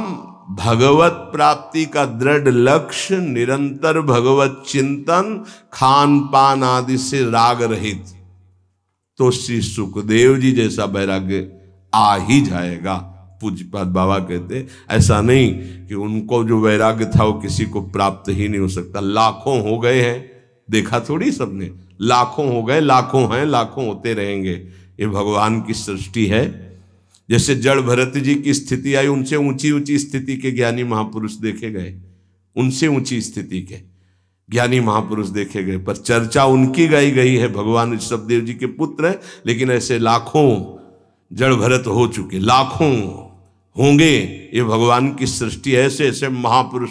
भगवत प्राप्ति का दृढ़ लक्ष्य निरंतर भगवत चिंतन खान पान आदि से राग रहित तो श्री सुखदेव जी जैसा वैराग्य आ ही जाएगा पूज्यपाद बाबा कहते ऐसा नहीं कि उनको जो वैराग्य था वो किसी को प्राप्त ही नहीं हो सकता लाखों हो गए हैं देखा थोड़ी सबने लाखों हो गए लाखों हैं लाखों होते रहेंगे ये भगवान की सृष्टि है जैसे जड़ भरत जी की स्थिति आई उनसे ऊंची ऊंची स्थिति के ज्ञानी महापुरुष देखे गए उनसे ऊंची स्थिति के ज्ञानी महापुरुष देखे गए पर चर्चा उनकी गाई गई है भगवान ऋषभदेव जी के पुत्र हैं लेकिन ऐसे लाखों जड़ भरत हो चुके लाखों होंगे ये भगवान की सृष्टि ऐसे ऐसे महापुरुष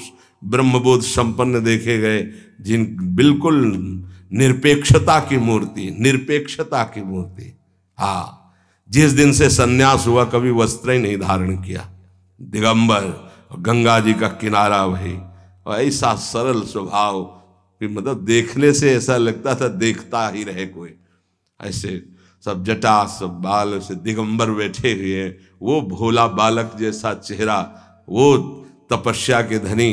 ब्रह्मबोध संपन्न देखे गए जिन बिल्कुल निरपेक्षता की मूर्ति निरपेक्षता की मूर्ति हाँ जिस दिन से सन्यास हुआ कभी वस्त्र ही नहीं धारण किया दिगंबर गंगा जी का किनारा वही और ऐसा सरल स्वभाव कि मतलब देखने से ऐसा लगता था देखता ही रहे कोई ऐसे सब जटा सब बाल से दिगंबर बैठे हुए हैं वो भोला बालक जैसा चेहरा वो तपस्या के धनी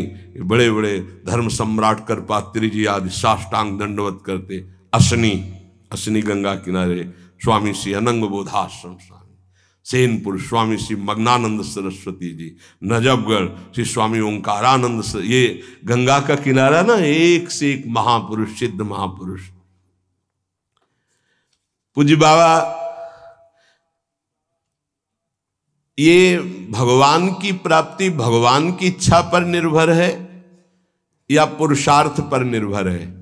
बड़े बड़े धर्म सम्राट कर पात्री जी आदि साष्टांग दंडवत करते असनी असनी गंगा किनारे स्वामी श्री अनंग बोधाश्रम स्वामी सेनपुर स्वामी श्री मग्नानंद सरस्वती जी नजबगढ़ श्री स्वामी ओंकारानंद ये गंगा का किनारा ना एक से एक महापुरुष सिद्ध महापुरुष पूज्य बाबा ये भगवान की प्राप्ति भगवान की इच्छा पर निर्भर है या पुरुषार्थ पर निर्भर है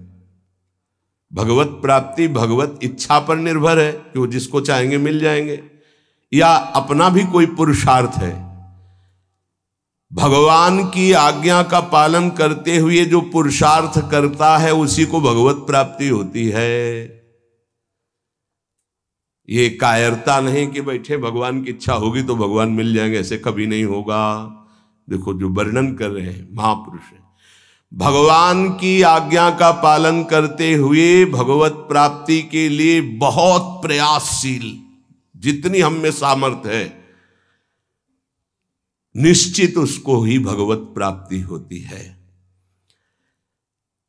भगवत प्राप्ति भगवत इच्छा पर निर्भर है कि वो जिसको चाहेंगे मिल जाएंगे या अपना भी कोई पुरुषार्थ है भगवान की आज्ञा का पालन करते हुए जो पुरुषार्थ करता है उसी को भगवत प्राप्ति होती है ये कायरता नहीं कि बैठे भगवान की इच्छा होगी तो भगवान मिल जाएंगे ऐसे कभी नहीं होगा देखो जो वर्णन कर रहे हैं महापुरुष भगवान की आज्ञा का पालन करते हुए भगवत प्राप्ति के लिए बहुत प्रयासशील जितनी हम में सामर्थ है निश्चित उसको ही भगवत प्राप्ति होती है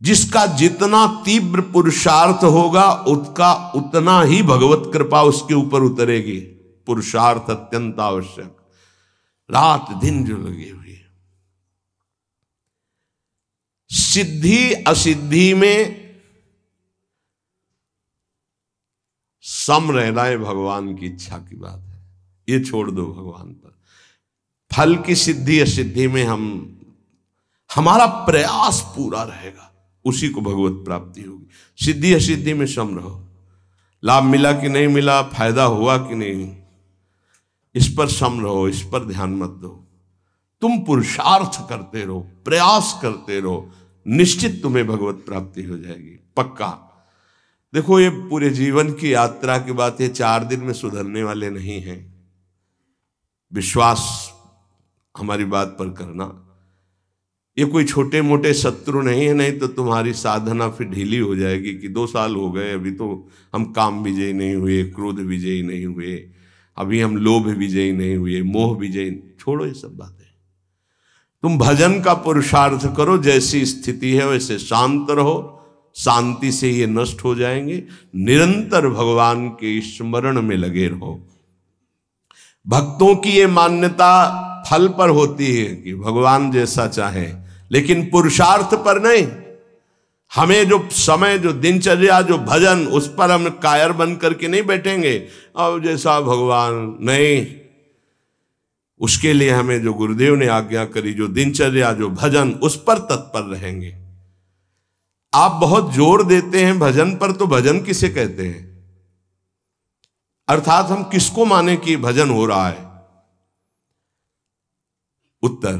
जिसका जितना तीव्र पुरुषार्थ होगा उसका उतना ही भगवत कृपा उसके ऊपर उतरेगी पुरुषार्थ अत्यंत आवश्यक रात दिन जो लगे हुए सिद्धि असिद्धि में सम रहना है भगवान की इच्छा की बात है ये छोड़ दो भगवान पर फल की सिद्धि असिद्धि में हम हमारा प्रयास पूरा रहेगा उसी को भगवत प्राप्ति होगी सिद्धि असिद्धि में सम रहो लाभ मिला कि नहीं मिला फायदा हुआ कि नहीं इस पर सम रहो इस पर ध्यान मत दो तुम पुरुषार्थ करते रहो प्रयास करते रहो निश्चित तुम्हें भगवत प्राप्ति हो जाएगी पक्का देखो ये पूरे जीवन की यात्रा की बात है चार दिन में सुधरने वाले नहीं हैं विश्वास हमारी बात पर करना ये कोई छोटे मोटे शत्रु नहीं है नहीं तो तुम्हारी साधना फिर ढीली हो जाएगी कि दो साल हो गए अभी तो हम काम विजयी नहीं हुए क्रोध विजयी नहीं हुए अभी हम लोभ विजयी नहीं हुए मोह विजयी छोड़ो ये सब बात तुम भजन का पुरुषार्थ करो जैसी स्थिति है वैसे शांत रहो शांति से ये नष्ट हो जाएंगे निरंतर भगवान के स्मरण में लगे रहो भक्तों की ये मान्यता फल पर होती है कि भगवान जैसा चाहे लेकिन पुरुषार्थ पर नहीं हमें जो समय जो दिनचर्या जो भजन उस पर हम कायर बन करके नहीं बैठेंगे अब जैसा भगवान नहीं उसके लिए हमें जो गुरुदेव ने आज्ञा करी जो दिनचर्या जो भजन उस पर तत्पर रहेंगे आप बहुत जोर देते हैं भजन पर तो भजन किसे कहते हैं अर्थात हम किसको माने कि भजन हो रहा है उत्तर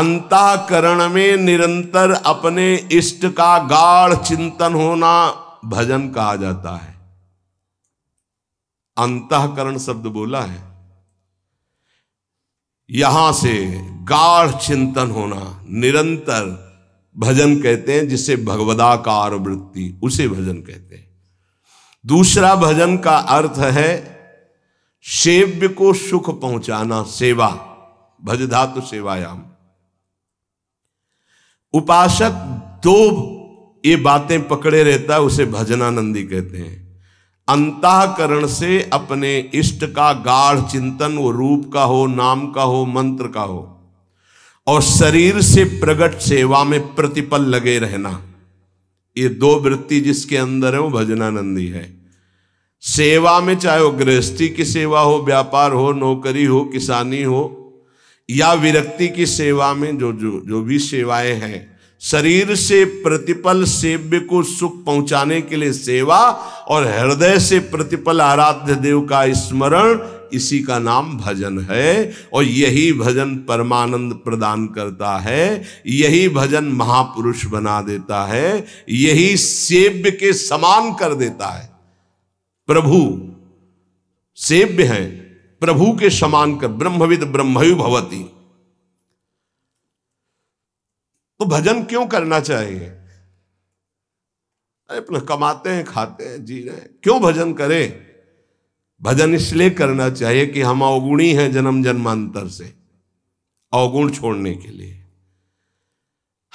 अंताकरण में निरंतर अपने इष्ट का गाढ़ चिंतन होना भजन कहा जाता है अंतकरण शब्द बोला है यहां से गाढ़ चिंतन होना निरंतर भजन कहते हैं जिसे भगवदाकार वृत्ति उसे भजन कहते हैं दूसरा भजन का अर्थ है सेव्य को सुख पहुंचाना सेवा भज धातु सेवायाम उपासक दो ये बातें पकड़े रहता है उसे भजनानंदी कहते हैं अंतकरण से अपने इष्ट का गाढ़ चिंतन वो रूप का हो नाम का हो मंत्र का हो और शरीर से प्रगट सेवा में प्रतिपल लगे रहना ये दो वृत्ति जिसके अंदर है वो भजनानंदी है सेवा में चाहे वो गृहस्थी की सेवा हो व्यापार हो नौकरी हो किसानी हो या विरक्ति की सेवा में जो जो जो भी सेवाएं हैं शरीर से प्रतिपल सेव्य को सुख पहुंचाने के लिए सेवा और हृदय से प्रतिपल आराध्य देव का स्मरण इसी का नाम भजन है और यही भजन परमानंद प्रदान करता है यही भजन महापुरुष बना देता है यही सेव्य के समान कर देता है प्रभु सेव्य है प्रभु के समान कर ब्रह्मविद ब्रह्मयु भवती तो भजन क्यों करना चाहिए अरे अपना कमाते हैं खाते हैं जी रहे क्यों भजन करें भजन इसलिए करना चाहिए कि हम अवगुणी हैं जन्म जन्मांतर से अवगुण छोड़ने के लिए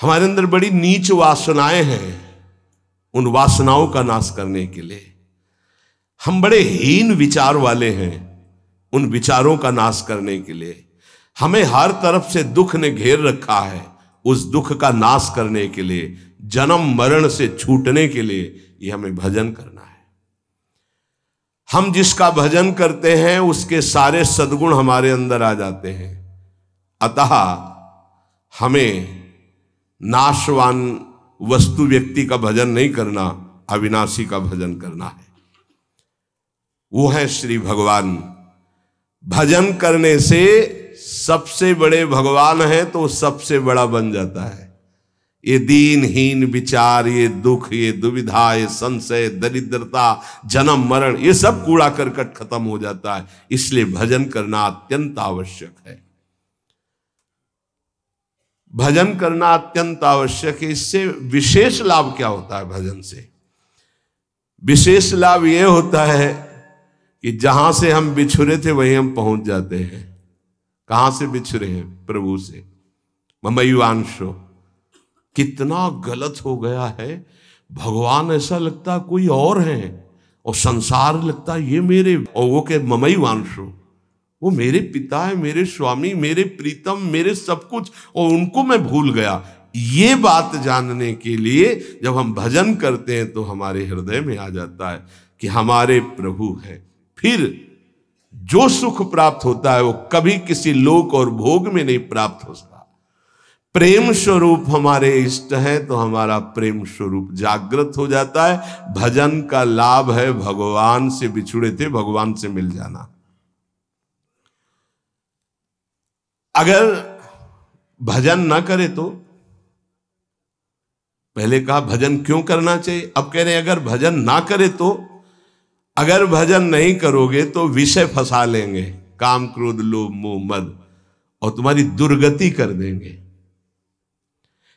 हमारे अंदर बड़ी नीच वासनाएं हैं उन वासनाओं का नाश करने के लिए हम बड़े हीन विचार वाले हैं उन विचारों का नाश करने के लिए हमें हर तरफ से दुख ने घेर रखा है उस दुख का नाश करने के लिए जन्म मरण से छूटने के लिए यह हमें भजन करना है हम जिसका भजन करते हैं उसके सारे सदगुण हमारे अंदर आ जाते हैं अतः हमें नाशवान वस्तु व्यक्ति का भजन नहीं करना अविनाशी का भजन करना है वो है श्री भगवान भजन करने से सबसे बड़े भगवान हैं तो सबसे बड़ा बन जाता है ये दीनहीन विचार ये दुख ये दुविधा ये संशय दरिद्रता जन्म मरण ये सब कूड़ा करकट खत्म हो जाता है इसलिए भजन करना अत्यंत आवश्यक है भजन करना अत्यंत आवश्यक है इससे विशेष लाभ क्या होता है भजन से विशेष लाभ ये होता है कि जहां से हम बिछुरे थे वहीं हम पहुंच जाते हैं कहां से बिछड़े हैं प्रभु से ममयुवांशो कितना गलत हो गया है भगवान ऐसा लगता कोई और है और संसार लगता ये मेरे और वो कह ममई वो मेरे पिता है मेरे स्वामी मेरे प्रीतम मेरे सब कुछ और उनको मैं भूल गया ये बात जानने के लिए जब हम भजन करते हैं तो हमारे हृदय में आ जाता है कि हमारे प्रभु है फिर जो सुख प्राप्त होता है वो कभी किसी लोक और भोग में नहीं प्राप्त हो सकता प्रेम स्वरूप हमारे इष्ट है तो हमारा प्रेम स्वरूप जागृत हो जाता है भजन का लाभ है भगवान से बिछुड़े थे भगवान से मिल जाना अगर भजन ना करे तो पहले कहा भजन क्यों करना चाहिए अब कह रहे हैं अगर भजन ना करे तो अगर भजन नहीं करोगे तो विषय फंसा लेंगे काम क्रोध लोभ मोह मद और तुम्हारी दुर्गति कर देंगे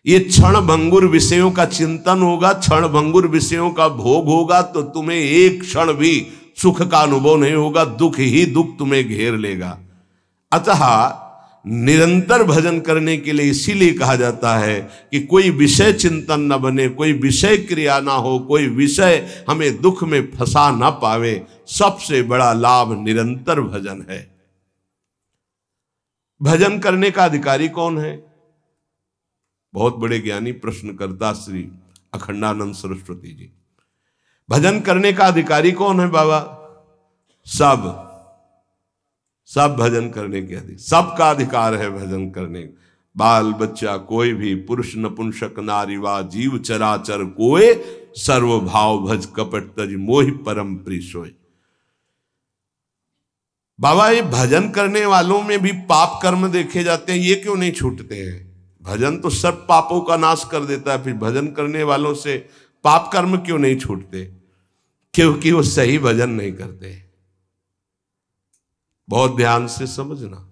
ये क्षण भंगुर विषयों का चिंतन होगा क्षण भंगुर विषयों का भोग होगा तो तुम्हें एक क्षण भी सुख का अनुभव नहीं होगा दुख ही दुख तुम्हें घेर लेगा अतः निरंतर भजन करने के लिए इसीलिए कहा जाता है कि कोई विषय चिंतन न बने कोई विषय क्रिया ना हो कोई विषय हमें दुख में फंसा ना पावे सबसे बड़ा लाभ निरंतर भजन है भजन करने का अधिकारी कौन है बहुत बड़े ज्ञानी प्रश्नकर्ता श्री अखंडानंद सरस्वती जी भजन करने का अधिकारी कौन है बाबा सब सब भजन करने के अधिक सबका अधिकार है भजन करने बाल बच्चा कोई भी पुरुष नपुंसक नारी वा जीव चराचर कोय सर्वभाव भज कपट तज मोहि परम प्रीसोय बाबा ये भजन करने वालों में भी पाप कर्म देखे जाते हैं ये क्यों नहीं छूटते हैं भजन तो सब पापों का नाश कर देता है फिर भजन करने वालों से पाप कर्म क्यों नहीं छूटते क्योंकि वो सही भजन नहीं करते हैं बहुत ध्यान से समझना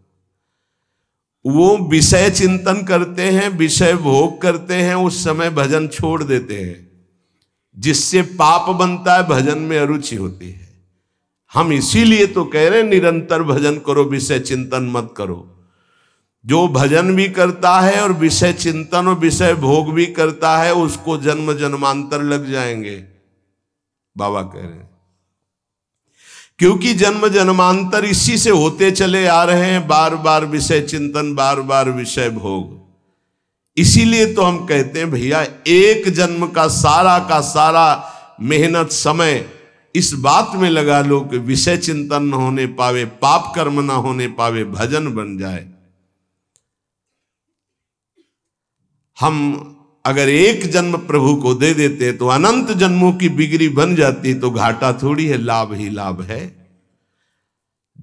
वो विषय चिंतन करते हैं विषय भोग करते हैं उस समय भजन छोड़ देते हैं जिससे पाप बनता है भजन में अरुचि होती है हम इसीलिए तो कह रहे हैं निरंतर भजन करो विषय चिंतन मत करो जो भजन भी करता है और विषय चिंतन और विषय भोग भी करता है उसको जन्म जन्मांतर लग जाएंगे बाबा कह रहे हैं क्योंकि जन्म जन्मांतर इसी से होते चले आ रहे हैं बार बार विषय चिंतन बार बार विषय भोग इसीलिए तो हम कहते हैं भैया एक जन्म का सारा का सारा मेहनत समय इस बात में लगा लो कि विषय चिंतन न होने पावे पाप कर्म न होने पावे भजन बन जाए हम अगर एक जन्म प्रभु को दे देते तो अनंत जन्मों की बिगड़ी बन जाती तो घाटा थोड़ी है लाभ ही लाभ है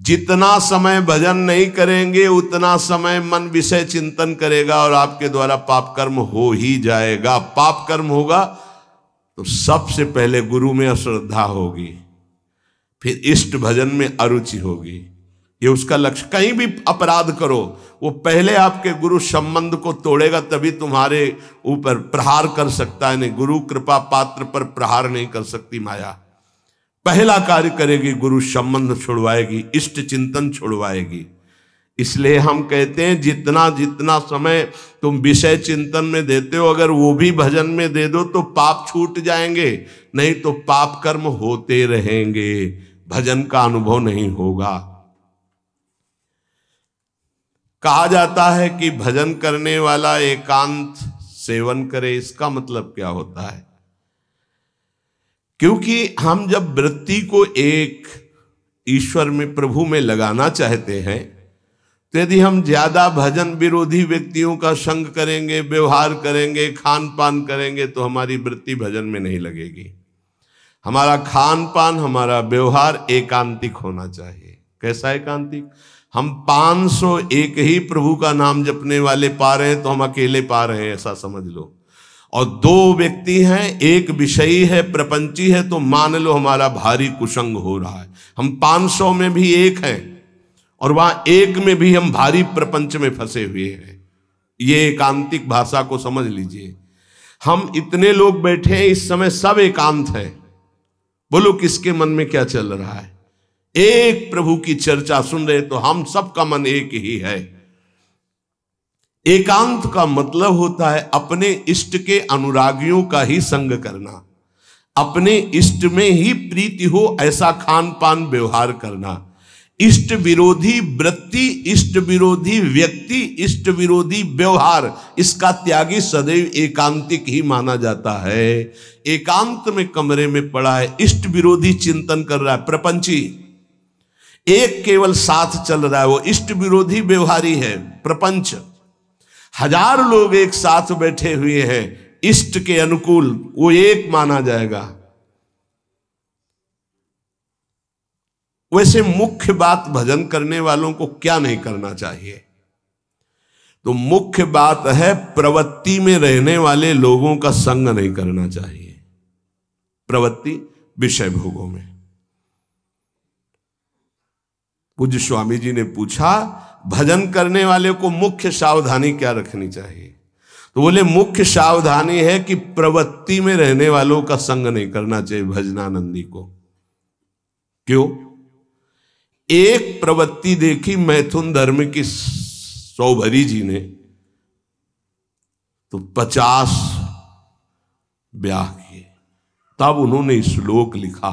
जितना समय भजन नहीं करेंगे उतना समय मन विषय चिंतन करेगा और आपके द्वारा पाप कर्म हो ही जाएगा पाप कर्म होगा तो सबसे पहले गुरु में अश्रद्धा होगी फिर इष्ट भजन में अरुचि होगी ये उसका लक्ष्य कहीं भी अपराध करो वो पहले आपके गुरु संबंध को तोड़ेगा तभी तुम्हारे ऊपर प्रहार कर सकता है नहीं गुरु कृपा पात्र पर प्रहार नहीं कर सकती माया पहला कार्य करेगी गुरु संबंध छुड़वाएगी इष्ट चिंतन छुड़वाएगी इसलिए हम कहते हैं जितना जितना समय तुम विषय चिंतन में देते हो अगर वो भी भजन में दे दो तो पाप छूट जाएंगे नहीं तो पाप कर्म होते रहेंगे भजन का अनुभव नहीं होगा कहा जाता है कि भजन करने वाला एकांत सेवन करे इसका मतलब क्या होता है क्योंकि हम जब वृत्ति को एक ईश्वर में प्रभु में लगाना चाहते हैं तो यदि हम ज्यादा भजन विरोधी व्यक्तियों का संग करेंगे व्यवहार करेंगे खान पान करेंगे तो हमारी वृत्ति भजन में नहीं लगेगी हमारा खान पान हमारा व्यवहार एकांतिक होना चाहिए कैसा एकांतिक हम 501 ही प्रभु का नाम जपने वाले पा रहे हैं तो हम अकेले पा रहे हैं ऐसा समझ लो और दो व्यक्ति हैं एक विषयी है प्रपंची है तो मान लो हमारा भारी कुशंग हो रहा है हम 500 में भी एक हैं और वहां एक में भी हम भारी प्रपंच में फंसे हुए हैं ये एकांतिक भाषा को समझ लीजिए हम इतने लोग बैठे हैं इस समय सब एकांत हैं बोलो किसके मन में क्या चल रहा है एक प्रभु की चर्चा सुन रहे तो हम सबका मन एक ही है एकांत का मतलब होता है अपने इष्ट के अनुरागियों का ही संग करना अपने इष्ट में ही प्रीति हो ऐसा खान पान व्यवहार करना इष्ट विरोधी वृत्ति इष्ट विरोधी व्यक्ति इष्ट विरोधी व्यवहार इसका त्यागी सदैव एकांतिक ही माना जाता है एकांत में कमरे में पड़ा है इष्ट विरोधी चिंतन कर रहा है प्रपंची एक केवल साथ चल रहा है वो इष्ट विरोधी व्यवहारी है प्रपंच हजार लोग एक साथ बैठे हुए हैं इष्ट के अनुकूल वो एक माना जाएगा वैसे मुख्य बात भजन करने वालों को क्या नहीं करना चाहिए तो मुख्य बात है प्रवृत्ति में रहने वाले लोगों का संग नहीं करना चाहिए प्रवृत्ति विषय भोगों में पूज्य स्वामी जी ने पूछा भजन करने वाले को मुख्य सावधानी क्या रखनी चाहिए तो बोले मुख्य सावधानी है कि प्रवृत्ति में रहने वालों का संग नहीं करना चाहिए भजनानंदी को क्यों एक प्रवृत्ति देखी मैथुन धर्म की सौभरी जी ने तो पचास ब्याह किए तब उन्होंने श्लोक लिखा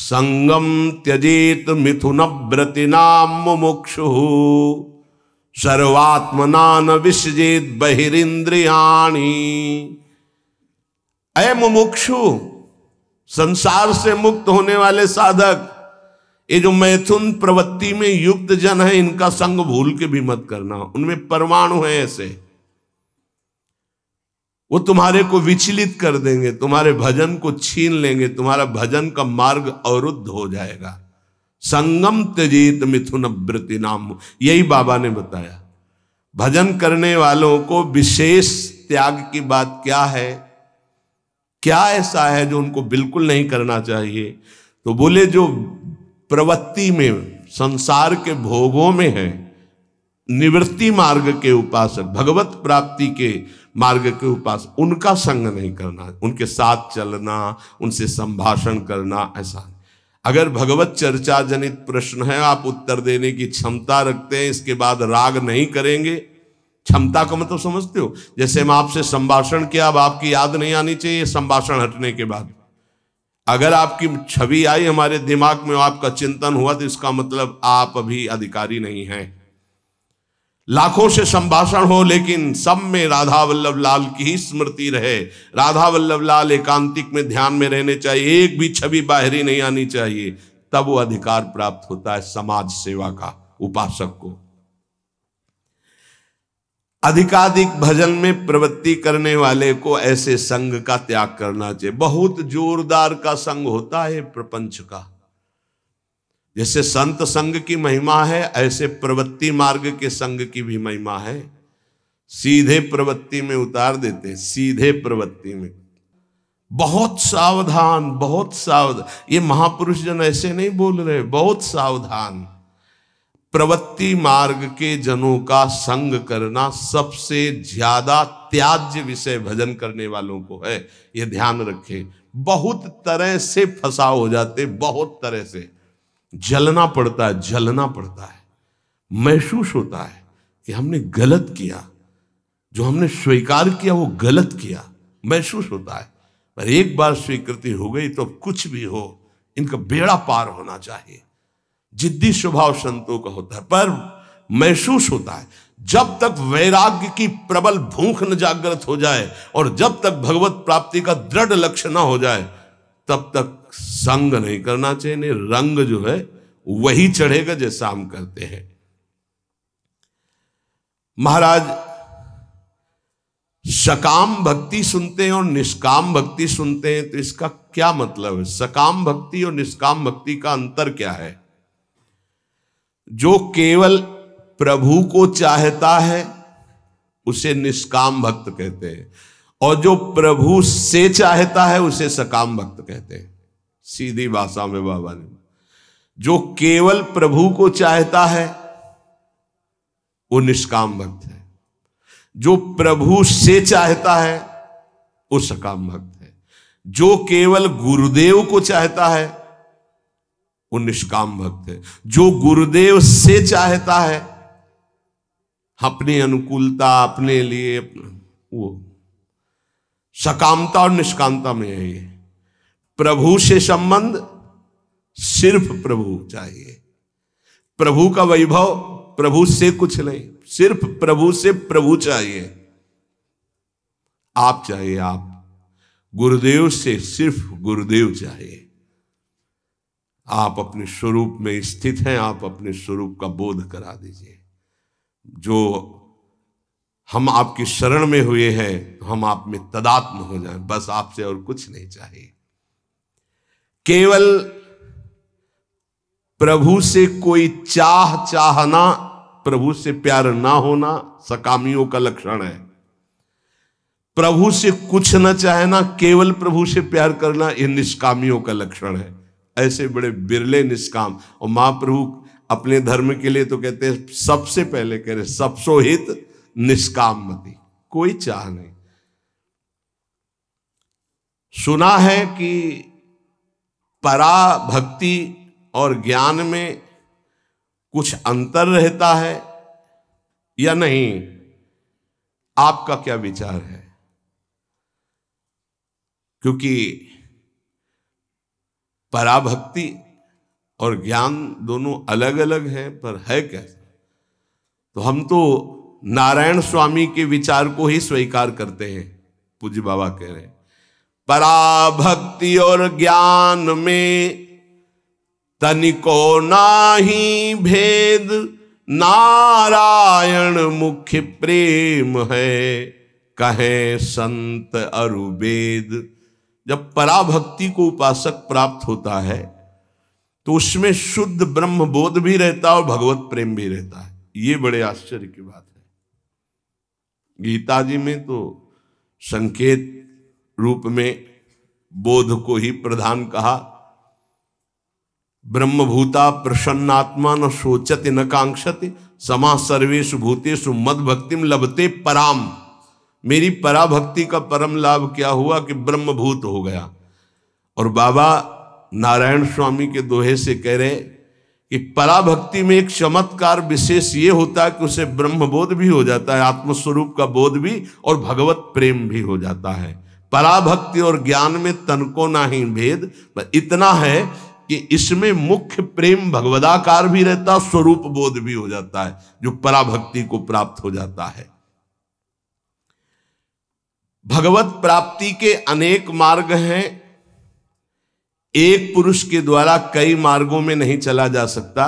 संगम त्यजेत मिथुन व्रति नाम मुक्षु सर्वात्म विसजेत विश्वजेत अय मुमुक्षु संसार से मुक्त होने वाले साधक ये जो मैथुन प्रवृत्ति में युक्त जन है इनका संग भूल के भी मत करना उनमें परमाणु है ऐसे वो तुम्हारे को विचलित कर देंगे तुम्हारे भजन को छीन लेंगे तुम्हारा भजन का मार्ग अवरुद्ध हो जाएगा संगम त्यजीत मिथुन वृत्ति नाम यही बाबा ने बताया भजन करने वालों को विशेष त्याग की बात क्या है क्या ऐसा है जो उनको बिल्कुल नहीं करना चाहिए तो बोले जो प्रवृत्ति में संसार के भोगों में है निवृत्ति मार्ग के उपासक भगवत प्राप्ति के मार्ग के उपास उनका संग नहीं करना उनके साथ चलना उनसे संभाषण करना ऐसा अगर भगवत चर्चा जनित प्रश्न है आप उत्तर देने की क्षमता रखते हैं इसके बाद राग नहीं करेंगे क्षमता का मतलब समझते हो जैसे हम आपसे संभाषण किया अब आपकी याद नहीं आनी चाहिए संभाषण हटने के बाद अगर आपकी छवि आई हमारे दिमाग में आपका चिंतन हुआ तो इसका मतलब आप अभी अधिकारी नहीं हैं लाखों से संभाषण हो लेकिन सब में राधा वल्लभ लाल की ही स्मृति रहे राधा वल्लभ लाल एकांतिक में ध्यान में रहने चाहिए एक भी छवि बाहरी नहीं आनी चाहिए तब वो अधिकार प्राप्त होता है समाज सेवा का उपासक को अधिकाधिक भजन में प्रवृत्ति करने वाले को ऐसे संघ का त्याग करना चाहिए बहुत जोरदार का संघ होता है प्रपंच का जैसे संत संग की महिमा है ऐसे प्रवृत्ति मार्ग के संग की भी महिमा है सीधे प्रवृत्ति में उतार देते हैं सीधे प्रवृत्ति में बहुत सावधान बहुत सावधान ये महापुरुष जन ऐसे नहीं बोल रहे बहुत सावधान प्रवृत्ति मार्ग के जनों का संग करना सबसे ज्यादा त्याज्य विषय भजन करने वालों को है ये ध्यान रखें बहुत तरह से फंसाव हो जाते बहुत तरह से जलना पड़ता है जलना पड़ता है महसूस होता है कि हमने गलत किया जो हमने स्वीकार किया वो गलत किया महसूस होता है पर एक बार स्वीकृति हो गई तो कुछ भी हो इनका बेड़ा पार होना चाहिए जिद्दी स्वभाव संतों का होता है पर महसूस होता है जब तक वैराग्य की प्रबल भूख न जागृत हो जाए और जब तक भगवत प्राप्ति का दृढ़ लक्ष्य न हो जाए तब तक संग नहीं करना चाहिए नहीं रंग जो है वही चढ़ेगा जैसा हम करते हैं महाराज सकाम भक्ति सुनते हैं और निष्काम भक्ति सुनते हैं तो इसका क्या मतलब है सकाम भक्ति और निष्काम भक्ति का अंतर क्या है जो केवल प्रभु को चाहता है उसे निष्काम भक्त कहते हैं और जो प्रभु से चाहता है उसे सकाम भक्त कहते हैं सीधी भाषा में बाबा ने जो केवल प्रभु को चाहता है वो निष्काम भक्त है जो प्रभु से चाहता है वो सकाम भक्त है जो केवल गुरुदेव को चाहता है वो निष्काम भक्त है जो गुरुदेव से चाहता है अपनी अनुकूलता अपने लिए वो सकामता और निष्कामता में है ये प्रभु से संबंध सिर्फ प्रभु चाहिए प्रभु का वैभव प्रभु से कुछ नहीं सिर्फ प्रभु से प्रभु चाहिए आप चाहिए आप गुरुदेव से सिर्फ गुरुदेव चाहिए आप अपने स्वरूप में स्थित हैं आप अपने स्वरूप का बोध करा दीजिए जो हम आपकी शरण में हुए हैं हम आप में तदात्म हो जाएं बस आपसे और कुछ नहीं चाहिए केवल प्रभु से कोई चाह चाहना प्रभु से प्यार ना होना सकामियों का लक्षण है प्रभु से कुछ न चाहना केवल प्रभु से प्यार करना यह निष्कामियों का लक्षण है ऐसे बड़े बिरले निष्काम और महाप्रभु अपने धर्म के लिए तो कहते हैं सबसे पहले कह रहे सबसो हित निष्काम मती कोई चाह नहीं सुना है कि परा भक्ति और ज्ञान में कुछ अंतर रहता है या नहीं आपका क्या विचार है क्योंकि पराभक्ति और ज्ञान दोनों अलग अलग हैं पर है कैसा तो हम तो नारायण स्वामी के विचार को ही स्वीकार करते हैं पूज्य बाबा कह रहे हैं पराभक्ति और ज्ञान में तनिको नाही भेद नारायण मुख्य प्रेम है कहे संत अरुवेद जब पराभक्ति को उपासक प्राप्त होता है तो उसमें शुद्ध ब्रह्म बोध भी रहता है और भगवत प्रेम भी रहता है ये बड़े आश्चर्य की बात है गीता जी में तो संकेत रूप में बोध को ही प्रधान कहा ब्रह्मभूता प्रसन्नात्मा न सोचते न कांक्षते समा सर्वेश भूतेषु मद भक्तिम लभते पराम मेरी पराभक्ति का परम लाभ क्या हुआ कि ब्रह्मभूत हो गया और बाबा नारायण स्वामी के दोहे से कह रहे कि पराभक्ति में एक चमत्कार विशेष ये होता है कि उसे ब्रह्मबोध भी हो जाता है आत्मस्वरूप का बोध भी और भगवत प्रेम भी हो जाता है पराभक्ति और ज्ञान में तनको ना ही भेद इतना है कि इसमें मुख्य प्रेम भगवदाकार भी रहता स्वरूप बोध भी हो जाता है जो पराभक्ति को प्राप्त हो जाता है भगवत प्राप्ति के अनेक मार्ग हैं एक पुरुष के द्वारा कई मार्गों में नहीं चला जा सकता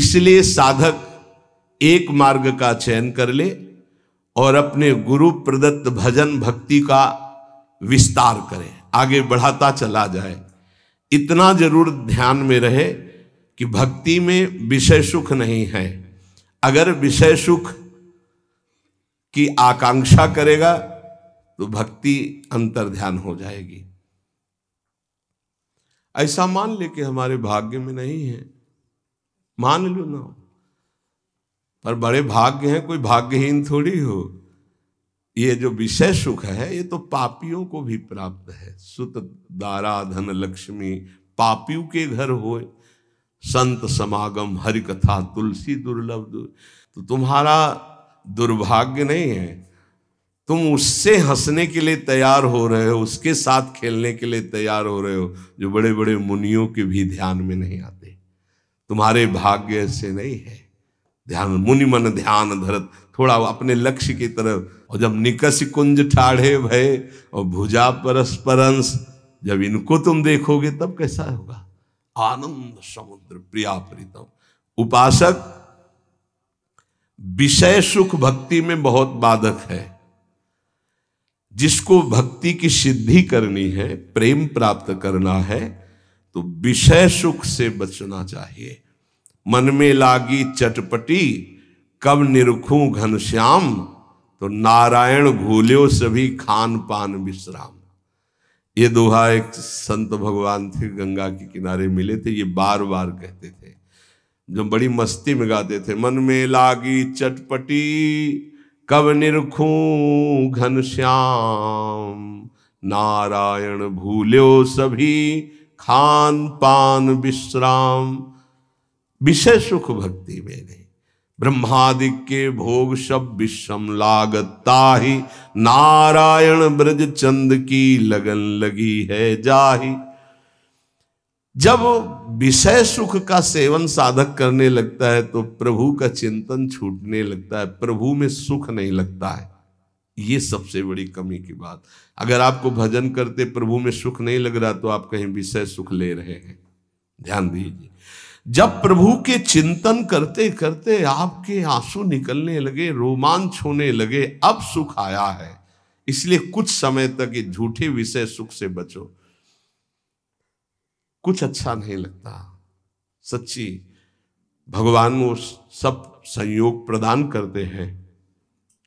इसलिए साधक एक मार्ग का चयन कर ले और अपने गुरु प्रदत्त भजन भक्ति का विस्तार करें आगे बढ़ाता चला जाए इतना जरूर ध्यान में रहे कि भक्ति में विषय सुख नहीं है अगर विषय सुख की आकांक्षा करेगा तो भक्ति अंतर ध्यान हो जाएगी ऐसा मान ले कि हमारे भाग्य में नहीं है मान लो ना पर बड़े भाग्य हैं कोई भाग्यहीन थोड़ी हो ये जो विषय सुख है ये तो पापियों को भी प्राप्त है सुत दारा धन लक्ष्मी पापियों के घर हो संत समागम हरि कथा तुलसी दुर्लभ दुर। तो तुम्हारा दुर्भाग्य नहीं है तुम उससे हंसने के लिए तैयार हो रहे हो उसके साथ खेलने के लिए तैयार हो रहे हो जो बड़े बड़े मुनियों के भी ध्यान में नहीं आते तुम्हारे भाग्य ऐसे नहीं है ध्यान मुनि मन ध्यान धरत थोड़ा अपने लक्ष्य की तरफ और जब निकस कुंज ठाढ़े भय और भुजा परस्परंश जब इनको तुम देखोगे तब कैसा होगा आनंद समुद्र प्रिया प्रीतम उपासक विषय सुख भक्ति में बहुत बाधक है जिसको भक्ति की सिद्धि करनी है प्रेम प्राप्त करना है तो विषय सुख से बचना चाहिए मन में लागी चटपटी कब निरखू घनश्याम तो नारायण भूल्यो सभी खान पान विश्राम ये दोहा एक संत भगवान थे गंगा के किनारे मिले थे ये बार बार कहते थे जो बड़ी मस्ती में गाते थे मन में लागी चटपटी कब निरखू घनश्याम नारायण भूल्यो सभी खान पान विश्राम विषय सुख भक्ति में नहीं ब्रह्मादि के भोग सब विषम लागता ही नारायण ब्रज चंद की लगन लगी है जाही जब विषय सुख का सेवन साधक करने लगता है तो प्रभु का चिंतन छूटने लगता है प्रभु में सुख नहीं लगता है ये सबसे बड़ी कमी की बात अगर आपको भजन करते प्रभु में सुख नहीं लग रहा तो आप कहीं विषय सुख ले रहे हैं ध्यान दीजिए जब प्रभु के चिंतन करते करते आपके आंसू निकलने लगे रोमांच होने लगे अब सुख आया है इसलिए कुछ समय तक ये झूठे विषय सुख से बचो कुछ अच्छा नहीं लगता सच्ची भगवान वो सब संयोग प्रदान करते हैं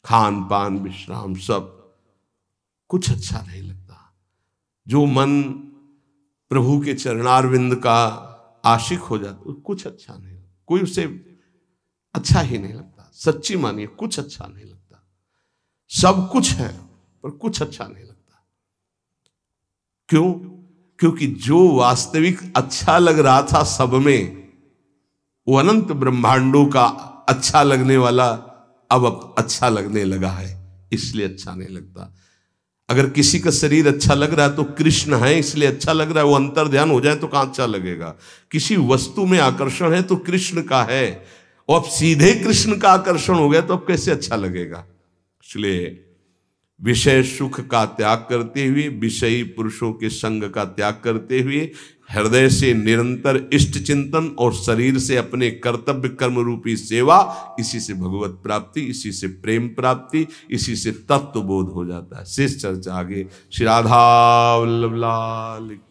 खान पान विश्राम सब कुछ अच्छा नहीं लगता जो मन प्रभु के चरणारविंद का आशिक हो जाता कुछ अच्छा नहीं कोई उसे अच्छा ही नहीं लगता सच्ची मानिए कुछ अच्छा नहीं लगता सब कुछ है पर कुछ अच्छा नहीं लगता क्यों क्योंकि जो वास्तविक अच्छा लग रहा था सब में वो अनंत ब्रह्मांडों का अच्छा लगने वाला अब अच्छा लगने लगा है इसलिए अच्छा नहीं लगता अगर किसी का शरीर अच्छा लग रहा है तो कृष्ण है इसलिए अच्छा लग रहा है वो अंतर ध्यान हो जाए तो कहाँ अच्छा लगेगा किसी वस्तु में आकर्षण है तो कृष्ण का है और अब सीधे कृष्ण का आकर्षण हो गया तो अब कैसे अच्छा लगेगा इसलिए विषय सुख का त्याग करते हुए विषयी पुरुषों के संग का त्याग करते हुए हृदय से निरंतर इष्ट चिंतन और शरीर से अपने कर्तव्य कर्म रूपी सेवा इसी से भगवत प्राप्ति इसी से प्रेम प्राप्ति इसी से तत्व बोध हो जाता है शेष चर्चा आगे श्री राधा वल्लभ लाल